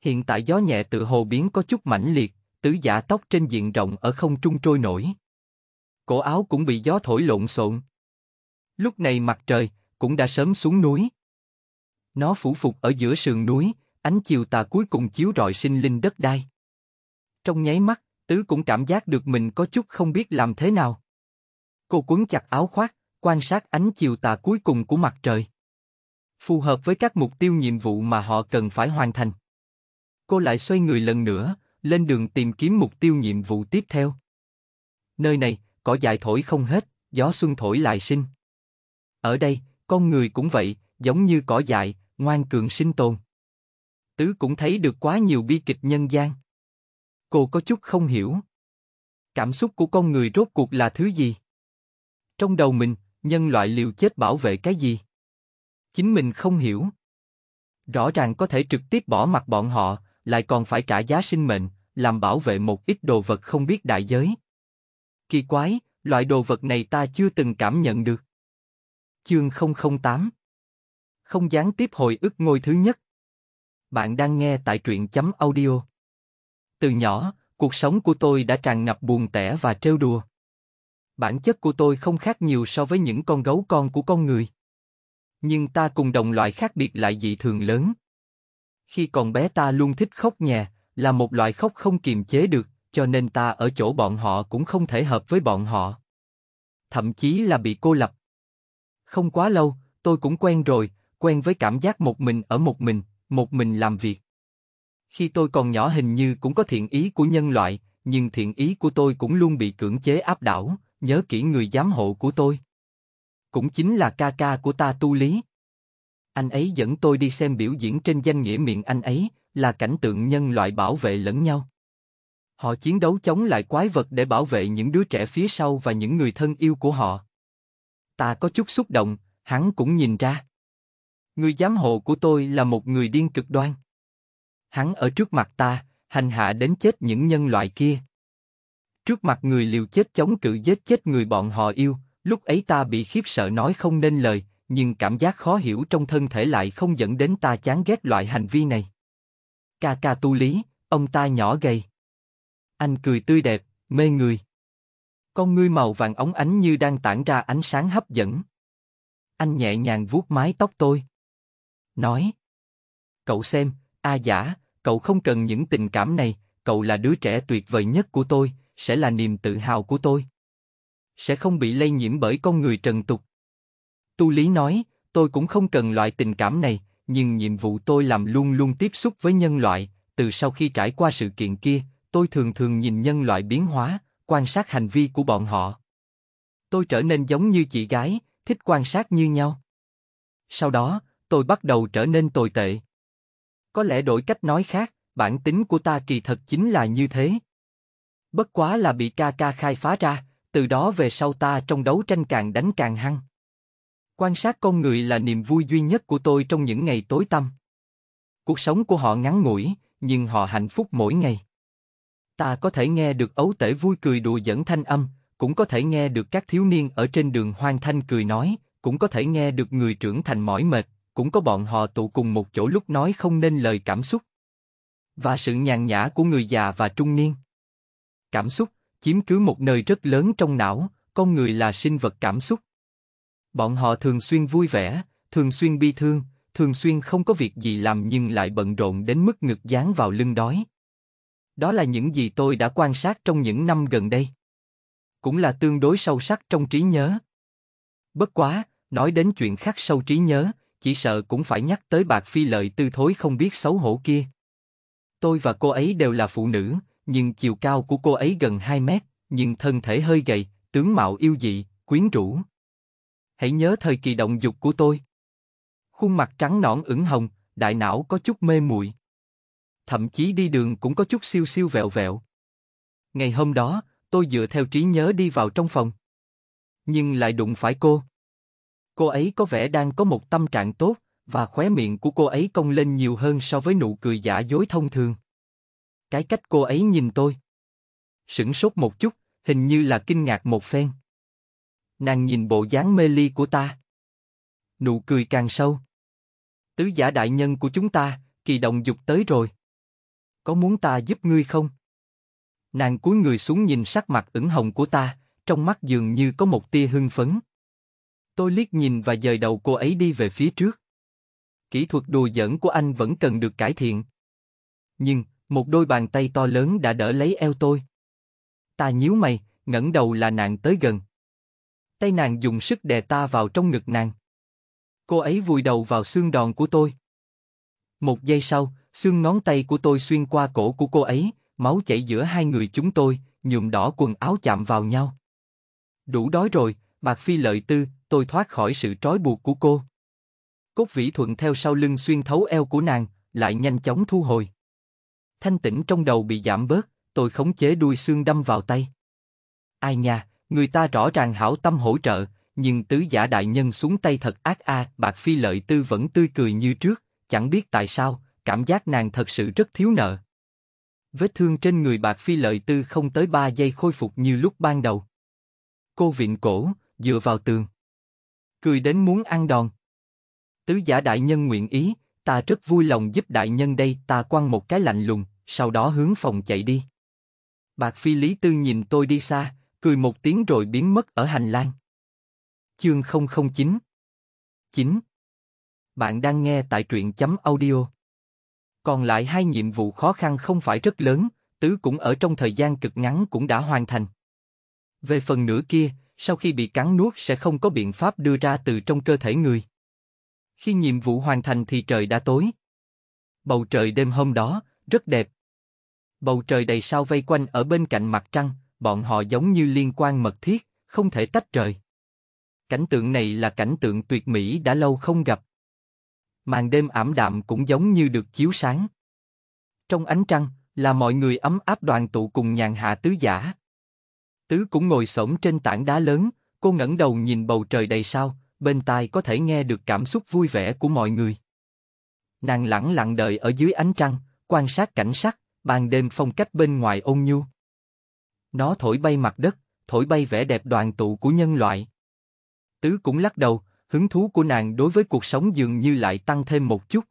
Hiện tại gió nhẹ tự hồ biến có chút mãnh liệt, tứ giả tóc trên diện rộng ở không trung trôi nổi cổ áo cũng bị gió thổi lộn xộn. Lúc này mặt trời cũng đã sớm xuống núi. Nó phủ phục ở giữa sườn núi, ánh chiều tà cuối cùng chiếu rọi sinh linh đất đai. Trong nháy mắt, Tứ cũng cảm giác được mình có chút không biết làm thế nào. Cô quấn chặt áo khoác, quan sát ánh chiều tà cuối cùng của mặt trời. Phù hợp với các mục tiêu nhiệm vụ mà họ cần phải hoàn thành. Cô lại xoay người lần nữa, lên đường tìm kiếm mục tiêu nhiệm vụ tiếp theo. Nơi này, cỏ dài thổi không hết, gió xuân thổi lại sinh. Ở đây, con người cũng vậy, giống như cỏ dại, ngoan cường sinh tồn. Tứ cũng thấy được quá nhiều bi kịch nhân gian. Cô có chút không hiểu. Cảm xúc của con người rốt cuộc là thứ gì? Trong đầu mình, nhân loại liều chết bảo vệ cái gì? Chính mình không hiểu. Rõ ràng có thể trực tiếp bỏ mặt bọn họ, lại còn phải trả giá sinh mệnh, làm bảo vệ một ít đồ vật không biết đại giới. Kỳ quái, loại đồ vật này ta chưa từng cảm nhận được. Chương 008 Không gián tiếp hồi ức ngôi thứ nhất Bạn đang nghe tại truyện chấm audio Từ nhỏ, cuộc sống của tôi đã tràn ngập buồn tẻ và trêu đùa. Bản chất của tôi không khác nhiều so với những con gấu con của con người. Nhưng ta cùng đồng loại khác biệt lại dị thường lớn. Khi còn bé ta luôn thích khóc nhè, là một loại khóc không kiềm chế được, cho nên ta ở chỗ bọn họ cũng không thể hợp với bọn họ. Thậm chí là bị cô lập. Không quá lâu, tôi cũng quen rồi, quen với cảm giác một mình ở một mình, một mình làm việc. Khi tôi còn nhỏ hình như cũng có thiện ý của nhân loại, nhưng thiện ý của tôi cũng luôn bị cưỡng chế áp đảo, nhớ kỹ người giám hộ của tôi. Cũng chính là ca ca của ta tu lý. Anh ấy dẫn tôi đi xem biểu diễn trên danh nghĩa miệng anh ấy, là cảnh tượng nhân loại bảo vệ lẫn nhau. Họ chiến đấu chống lại quái vật để bảo vệ những đứa trẻ phía sau và những người thân yêu của họ. Ta có chút xúc động, hắn cũng nhìn ra. Người giám hộ của tôi là một người điên cực đoan. Hắn ở trước mặt ta, hành hạ đến chết những nhân loại kia. Trước mặt người liều chết chống cự giết chết người bọn họ yêu, lúc ấy ta bị khiếp sợ nói không nên lời, nhưng cảm giác khó hiểu trong thân thể lại không dẫn đến ta chán ghét loại hành vi này. Ca ca tu lý, ông ta nhỏ gầy. Anh cười tươi đẹp, mê người. Con ngươi màu vàng óng ánh như đang tản ra ánh sáng hấp dẫn. Anh nhẹ nhàng vuốt mái tóc tôi. Nói. Cậu xem, a giả, cậu không cần những tình cảm này, cậu là đứa trẻ tuyệt vời nhất của tôi, sẽ là niềm tự hào của tôi. Sẽ không bị lây nhiễm bởi con người trần tục. Tu Lý nói, tôi cũng không cần loại tình cảm này, nhưng nhiệm vụ tôi làm luôn luôn tiếp xúc với nhân loại, từ sau khi trải qua sự kiện kia, tôi thường thường nhìn nhân loại biến hóa, quan sát hành vi của bọn họ. Tôi trở nên giống như chị gái, thích quan sát như nhau. Sau đó, tôi bắt đầu trở nên tồi tệ. Có lẽ đổi cách nói khác, bản tính của ta kỳ thật chính là như thế. Bất quá là bị ca ca khai phá ra, từ đó về sau ta trong đấu tranh càng đánh càng hăng. Quan sát con người là niềm vui duy nhất của tôi trong những ngày tối tăm. Cuộc sống của họ ngắn ngủi, nhưng họ hạnh phúc mỗi ngày. Ta có thể nghe được ấu tể vui cười đùa dẫn thanh âm, cũng có thể nghe được các thiếu niên ở trên đường hoang thanh cười nói, cũng có thể nghe được người trưởng thành mỏi mệt, cũng có bọn họ tụ cùng một chỗ lúc nói không nên lời cảm xúc. Và sự nhàn nhã của người già và trung niên. Cảm xúc, chiếm cứ một nơi rất lớn trong não, con người là sinh vật cảm xúc. Bọn họ thường xuyên vui vẻ, thường xuyên bi thương, thường xuyên không có việc gì làm nhưng lại bận rộn đến mức ngực dán vào lưng đói. Đó là những gì tôi đã quan sát trong những năm gần đây. Cũng là tương đối sâu sắc trong trí nhớ. Bất quá, nói đến chuyện khắc sâu trí nhớ, chỉ sợ cũng phải nhắc tới bạc phi lợi tư thối không biết xấu hổ kia. Tôi và cô ấy đều là phụ nữ, nhưng chiều cao của cô ấy gần 2 mét, nhưng thân thể hơi gầy, tướng mạo yêu dị, quyến rũ. Hãy nhớ thời kỳ động dục của tôi. Khuôn mặt trắng nõn ửng hồng, đại não có chút mê muội thậm chí đi đường cũng có chút siêu siêu vẹo vẹo. Ngày hôm đó, tôi dựa theo trí nhớ đi vào trong phòng. Nhưng lại đụng phải cô. Cô ấy có vẻ đang có một tâm trạng tốt, và khóe miệng của cô ấy cong lên nhiều hơn so với nụ cười giả dối thông thường. Cái cách cô ấy nhìn tôi. Sửng sốt một chút, hình như là kinh ngạc một phen. Nàng nhìn bộ dáng mê ly của ta. Nụ cười càng sâu. Tứ giả đại nhân của chúng ta, kỳ động dục tới rồi có muốn ta giúp ngươi không? Nàng cúi người xuống nhìn sắc mặt ửng hồng của ta, trong mắt dường như có một tia hưng phấn. Tôi liếc nhìn và dời đầu cô ấy đi về phía trước. Kỹ thuật đùa giỡn của anh vẫn cần được cải thiện. Nhưng, một đôi bàn tay to lớn đã đỡ lấy eo tôi. Ta nhíu mày, ngẩng đầu là nàng tới gần. Tay nàng dùng sức đè ta vào trong ngực nàng. Cô ấy vùi đầu vào xương đòn của tôi. Một giây sau, xương ngón tay của tôi xuyên qua cổ của cô ấy, máu chảy giữa hai người chúng tôi, nhuộm đỏ quần áo chạm vào nhau. Đủ đói rồi, Mạc Phi lợi tư, tôi thoát khỏi sự trói buộc của cô. Cốt vĩ thuận theo sau lưng xuyên thấu eo của nàng, lại nhanh chóng thu hồi. Thanh tĩnh trong đầu bị giảm bớt, tôi khống chế đuôi xương đâm vào tay. Ai nha, người ta rõ ràng hảo tâm hỗ trợ, nhưng tứ giả đại nhân xuống tay thật ác a, à, Bạc Phi lợi tư vẫn tươi cười như trước, chẳng biết tại sao, cảm giác nàng thật sự rất thiếu nợ. Vết thương trên người bạc phi lợi tư không tới 3 giây khôi phục như lúc ban đầu. Cô vịn cổ, dựa vào tường. Cười đến muốn ăn đòn. Tứ giả đại nhân nguyện ý, ta rất vui lòng giúp đại nhân đây, ta quăng một cái lạnh lùng, sau đó hướng phòng chạy đi. Bạc phi lý tư nhìn tôi đi xa, cười một tiếng rồi biến mất ở hành lang. Chương 009 9. Bạn đang nghe tại truyện chấm audio còn lại hai nhiệm vụ khó khăn không phải rất lớn, tứ cũng ở trong thời gian cực ngắn cũng đã hoàn thành. Về phần nửa kia, sau khi bị cắn nuốt sẽ không có biện pháp đưa ra từ trong cơ thể người. Khi nhiệm vụ hoàn thành thì trời đã tối. Bầu trời đêm hôm đó, rất đẹp. Bầu trời đầy sao vây quanh ở bên cạnh mặt trăng, bọn họ giống như liên quan mật thiết, không thể tách rời. Cảnh tượng này là cảnh tượng tuyệt mỹ đã lâu không gặp màn đêm ảm đạm cũng giống như được chiếu sáng. Trong ánh trăng, là mọi người ấm áp đoàn tụ cùng nhàn hạ tứ giả. Tứ cũng ngồi sổng trên tảng đá lớn, cô ngẩng đầu nhìn bầu trời đầy sao, bên tai có thể nghe được cảm xúc vui vẻ của mọi người. Nàng lặng lặng đợi ở dưới ánh trăng, quan sát cảnh sắc, ban đêm phong cách bên ngoài ôn nhu. Nó thổi bay mặt đất, thổi bay vẻ đẹp đoàn tụ của nhân loại. Tứ cũng lắc đầu, hứng thú của nàng đối với cuộc sống dường như lại tăng thêm một chút.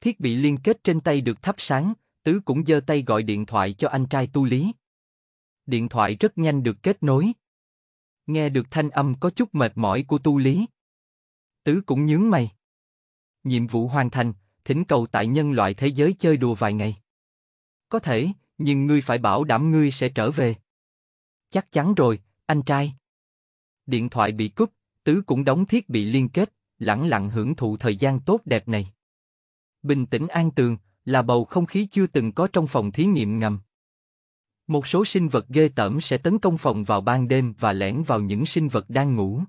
Thiết bị liên kết trên tay được thắp sáng, Tứ cũng giơ tay gọi điện thoại cho anh trai Tu Lý. Điện thoại rất nhanh được kết nối. Nghe được thanh âm có chút mệt mỏi của Tu Lý. Tứ cũng nhướng mày. Nhiệm vụ hoàn thành, thỉnh cầu tại nhân loại thế giới chơi đùa vài ngày. Có thể, nhưng ngươi phải bảo đảm ngươi sẽ trở về. Chắc chắn rồi, anh trai. Điện thoại bị cúp, Tứ cũng đóng thiết bị liên kết, lẳng lặng hưởng thụ thời gian tốt đẹp này. Bình tĩnh an tường là bầu không khí chưa từng có trong phòng thí nghiệm ngầm. Một số sinh vật ghê tởm sẽ tấn công phòng vào ban đêm và lẻn vào những sinh vật đang ngủ.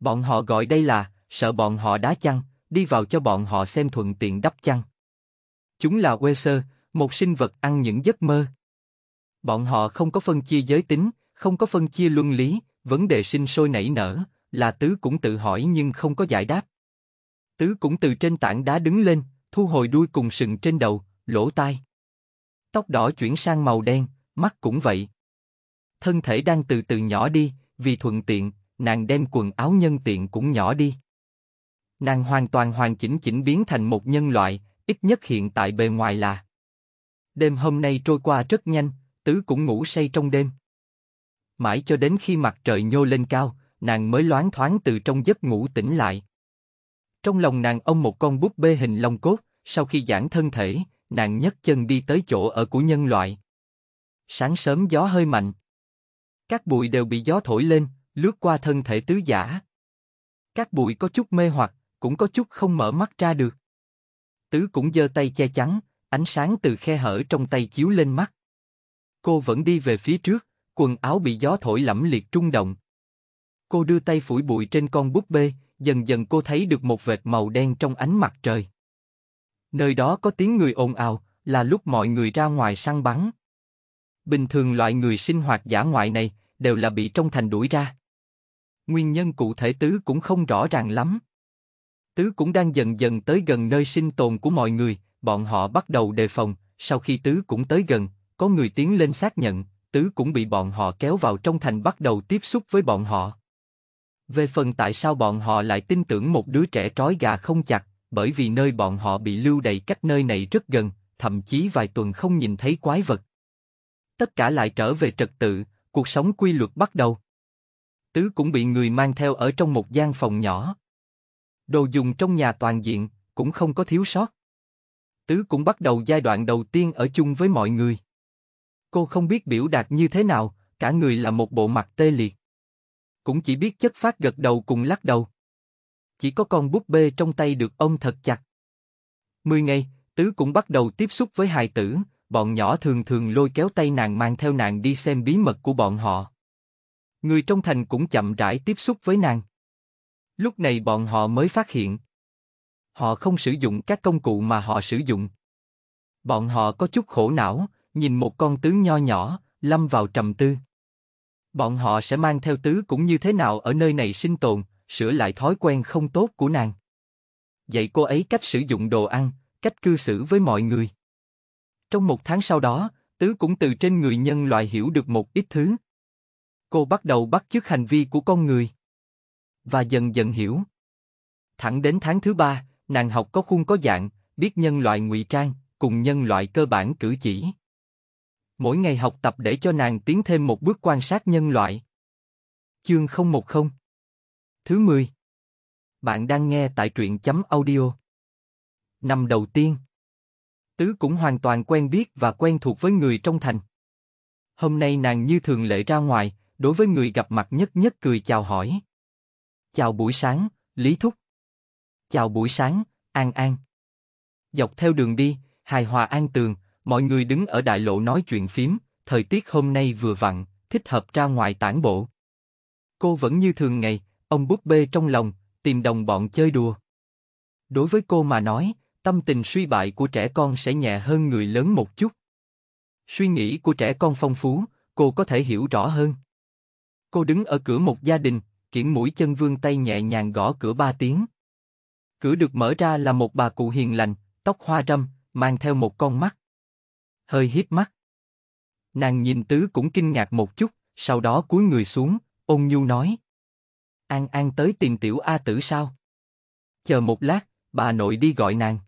Bọn họ gọi đây là sợ bọn họ đá chăn, đi vào cho bọn họ xem thuận tiện đắp chăn. Chúng là Weser, một sinh vật ăn những giấc mơ. Bọn họ không có phân chia giới tính, không có phân chia luân lý, vấn đề sinh sôi nảy nở, là tứ cũng tự hỏi nhưng không có giải đáp. Tứ cũng từ trên tảng đá đứng lên, thu hồi đuôi cùng sừng trên đầu, lỗ tai. Tóc đỏ chuyển sang màu đen, mắt cũng vậy. Thân thể đang từ từ nhỏ đi, vì thuận tiện, nàng đem quần áo nhân tiện cũng nhỏ đi. Nàng hoàn toàn hoàn chỉnh chỉnh biến thành một nhân loại, ít nhất hiện tại bề ngoài là. Đêm hôm nay trôi qua rất nhanh, tứ cũng ngủ say trong đêm. Mãi cho đến khi mặt trời nhô lên cao, nàng mới loáng thoáng từ trong giấc ngủ tỉnh lại. Trong lòng nàng ông một con búp bê hình long cốt, sau khi giãn thân thể, nàng nhấc chân đi tới chỗ ở của nhân loại. Sáng sớm gió hơi mạnh. Các bụi đều bị gió thổi lên, lướt qua thân thể tứ giả. Các bụi có chút mê hoặc, cũng có chút không mở mắt ra được. Tứ cũng giơ tay che chắn, ánh sáng từ khe hở trong tay chiếu lên mắt. Cô vẫn đi về phía trước, quần áo bị gió thổi lẫm liệt trung động. Cô đưa tay phủi bụi trên con búp bê, dần dần cô thấy được một vệt màu đen trong ánh mặt trời. Nơi đó có tiếng người ồn ào, là lúc mọi người ra ngoài săn bắn. Bình thường loại người sinh hoạt giả ngoại này đều là bị trong thành đuổi ra. Nguyên nhân cụ thể tứ cũng không rõ ràng lắm. Tứ cũng đang dần dần tới gần nơi sinh tồn của mọi người, bọn họ bắt đầu đề phòng, sau khi tứ cũng tới gần, có người tiến lên xác nhận, tứ cũng bị bọn họ kéo vào trong thành bắt đầu tiếp xúc với bọn họ. Về phần tại sao bọn họ lại tin tưởng một đứa trẻ trói gà không chặt, bởi vì nơi bọn họ bị lưu đầy cách nơi này rất gần, thậm chí vài tuần không nhìn thấy quái vật. Tất cả lại trở về trật tự, cuộc sống quy luật bắt đầu. Tứ cũng bị người mang theo ở trong một gian phòng nhỏ. Đồ dùng trong nhà toàn diện, cũng không có thiếu sót. Tứ cũng bắt đầu giai đoạn đầu tiên ở chung với mọi người. Cô không biết biểu đạt như thế nào, cả người là một bộ mặt tê liệt cũng chỉ biết chất phát gật đầu cùng lắc đầu. Chỉ có con búp bê trong tay được ông thật chặt. Mười ngày, Tứ cũng bắt đầu tiếp xúc với hài tử, bọn nhỏ thường thường lôi kéo tay nàng mang theo nàng đi xem bí mật của bọn họ. Người trong thành cũng chậm rãi tiếp xúc với nàng. Lúc này bọn họ mới phát hiện. Họ không sử dụng các công cụ mà họ sử dụng. Bọn họ có chút khổ não, nhìn một con tướng nho nhỏ, lâm vào trầm tư. Bọn họ sẽ mang theo tứ cũng như thế nào ở nơi này sinh tồn, sửa lại thói quen không tốt của nàng. Dạy cô ấy cách sử dụng đồ ăn, cách cư xử với mọi người. Trong một tháng sau đó, tứ cũng từ trên người nhân loại hiểu được một ít thứ. Cô bắt đầu bắt chước hành vi của con người. Và dần dần hiểu. Thẳng đến tháng thứ ba, nàng học có khuôn có dạng, biết nhân loại ngụy trang, cùng nhân loại cơ bản cử chỉ mỗi ngày học tập để cho nàng tiến thêm một bước quan sát nhân loại. Chương 010 Thứ 10 Bạn đang nghe tại truyện chấm audio. Năm đầu tiên Tứ cũng hoàn toàn quen biết và quen thuộc với người trong thành. Hôm nay nàng như thường lệ ra ngoài, đối với người gặp mặt nhất nhất cười chào hỏi. Chào buổi sáng, Lý Thúc. Chào buổi sáng, An An. Dọc theo đường đi, hài hòa an tường, Mọi người đứng ở đại lộ nói chuyện phím, thời tiết hôm nay vừa vặn, thích hợp ra ngoài tản bộ. Cô vẫn như thường ngày, ông búp bê trong lòng, tìm đồng bọn chơi đùa. Đối với cô mà nói, tâm tình suy bại của trẻ con sẽ nhẹ hơn người lớn một chút. Suy nghĩ của trẻ con phong phú, cô có thể hiểu rõ hơn. Cô đứng ở cửa một gia đình, kiển mũi chân vương tay nhẹ nhàng gõ cửa ba tiếng. Cửa được mở ra là một bà cụ hiền lành, tóc hoa râm, mang theo một con mắt hơi hiếp mắt. Nàng nhìn tứ cũng kinh ngạc một chút, sau đó cúi người xuống, ôn nhu nói. An An tới tìm tiểu A tử sao? Chờ một lát, bà nội đi gọi nàng.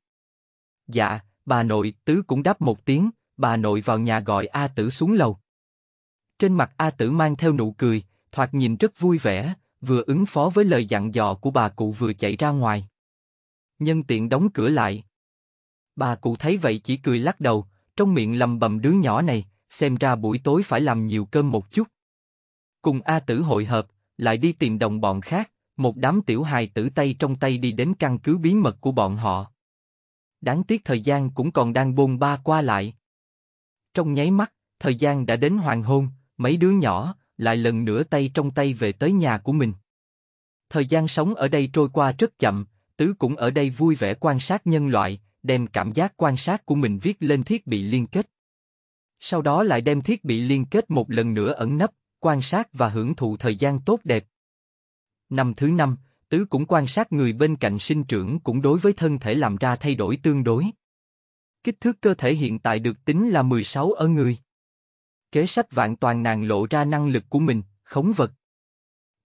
Dạ, bà nội, tứ cũng đáp một tiếng, bà nội vào nhà gọi A tử xuống lầu. Trên mặt A tử mang theo nụ cười, thoạt nhìn rất vui vẻ, vừa ứng phó với lời dặn dò của bà cụ vừa chạy ra ngoài. Nhân tiện đóng cửa lại. Bà cụ thấy vậy chỉ cười lắc đầu, trong miệng lầm bầm đứa nhỏ này, xem ra buổi tối phải làm nhiều cơm một chút. Cùng A Tử hội hợp, lại đi tìm đồng bọn khác, một đám tiểu hài tử tay trong tay đi đến căn cứ bí mật của bọn họ. Đáng tiếc thời gian cũng còn đang bôn ba qua lại. Trong nháy mắt, thời gian đã đến hoàng hôn, mấy đứa nhỏ lại lần nữa tay trong tay về tới nhà của mình. Thời gian sống ở đây trôi qua rất chậm, tứ cũng ở đây vui vẻ quan sát nhân loại, đem cảm giác quan sát của mình viết lên thiết bị liên kết. Sau đó lại đem thiết bị liên kết một lần nữa ẩn nấp, quan sát và hưởng thụ thời gian tốt đẹp. Năm thứ năm, tứ cũng quan sát người bên cạnh sinh trưởng cũng đối với thân thể làm ra thay đổi tương đối. Kích thước cơ thể hiện tại được tính là 16 ở người. Kế sách vạn toàn nàng lộ ra năng lực của mình, khống vật.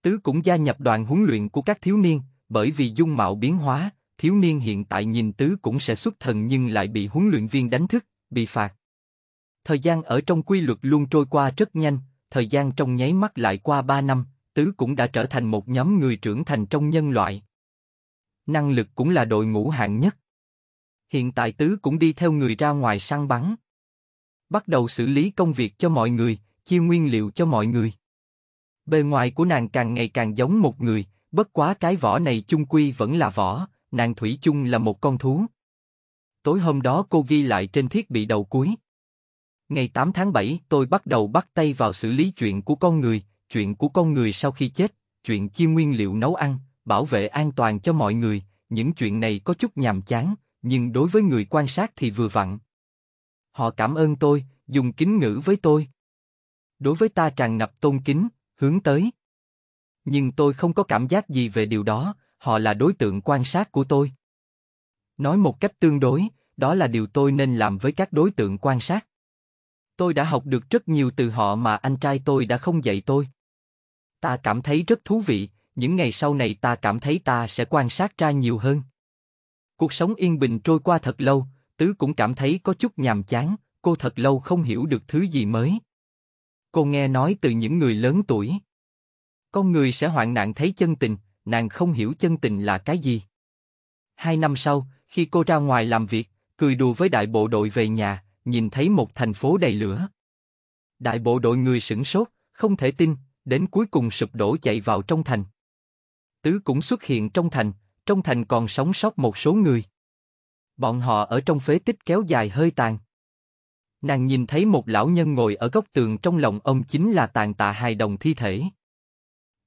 Tứ cũng gia nhập đoàn huấn luyện của các thiếu niên, bởi vì dung mạo biến hóa, thiếu niên hiện tại nhìn tứ cũng sẽ xuất thần nhưng lại bị huấn luyện viên đánh thức, bị phạt. Thời gian ở trong quy luật luôn trôi qua rất nhanh, thời gian trong nháy mắt lại qua 3 năm, tứ cũng đã trở thành một nhóm người trưởng thành trong nhân loại. Năng lực cũng là đội ngũ hạng nhất. Hiện tại tứ cũng đi theo người ra ngoài săn bắn. Bắt đầu xử lý công việc cho mọi người, chia nguyên liệu cho mọi người. Bề ngoài của nàng càng ngày càng giống một người, bất quá cái vỏ này chung quy vẫn là vỏ, nàng Thủy chung là một con thú. Tối hôm đó cô ghi lại trên thiết bị đầu cuối. Ngày 8 tháng 7, tôi bắt đầu bắt tay vào xử lý chuyện của con người, chuyện của con người sau khi chết, chuyện chia nguyên liệu nấu ăn, bảo vệ an toàn cho mọi người, những chuyện này có chút nhàm chán, nhưng đối với người quan sát thì vừa vặn. Họ cảm ơn tôi, dùng kính ngữ với tôi. Đối với ta tràn ngập tôn kính, hướng tới. Nhưng tôi không có cảm giác gì về điều đó, họ là đối tượng quan sát của tôi. Nói một cách tương đối, đó là điều tôi nên làm với các đối tượng quan sát. Tôi đã học được rất nhiều từ họ mà anh trai tôi đã không dạy tôi. Ta cảm thấy rất thú vị, những ngày sau này ta cảm thấy ta sẽ quan sát ra nhiều hơn. Cuộc sống yên bình trôi qua thật lâu, Tứ cũng cảm thấy có chút nhàm chán, cô thật lâu không hiểu được thứ gì mới. Cô nghe nói từ những người lớn tuổi. Con người sẽ hoạn nạn thấy chân tình, nàng không hiểu chân tình là cái gì. Hai năm sau, khi cô ra ngoài làm việc, cười đùa với đại bộ đội về nhà, nhìn thấy một thành phố đầy lửa. Đại bộ đội người sửng sốt, không thể tin, đến cuối cùng sụp đổ chạy vào trong thành. Tứ cũng xuất hiện trong thành, trong thành còn sống sót một số người. Bọn họ ở trong phế tích kéo dài hơi tàn. Nàng nhìn thấy một lão nhân ngồi ở góc tường trong lòng ông chính là tàn tạ hài đồng thi thể.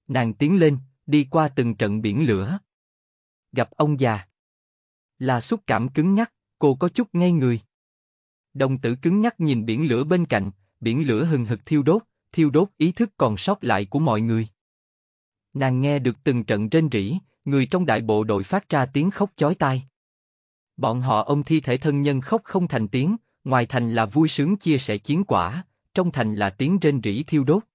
Nàng tiến lên, đi qua từng trận biển lửa. Gặp ông già. Là xúc cảm cứng nhắc, cô có chút ngây người. Đồng tử cứng nhắc nhìn biển lửa bên cạnh, biển lửa hừng hực thiêu đốt, thiêu đốt ý thức còn sót lại của mọi người. Nàng nghe được từng trận rên rỉ, người trong đại bộ đội phát ra tiếng khóc chói tai. Bọn họ ông thi thể thân nhân khóc không thành tiếng, ngoài thành là vui sướng chia sẻ chiến quả, trong thành là tiếng rên rỉ thiêu đốt.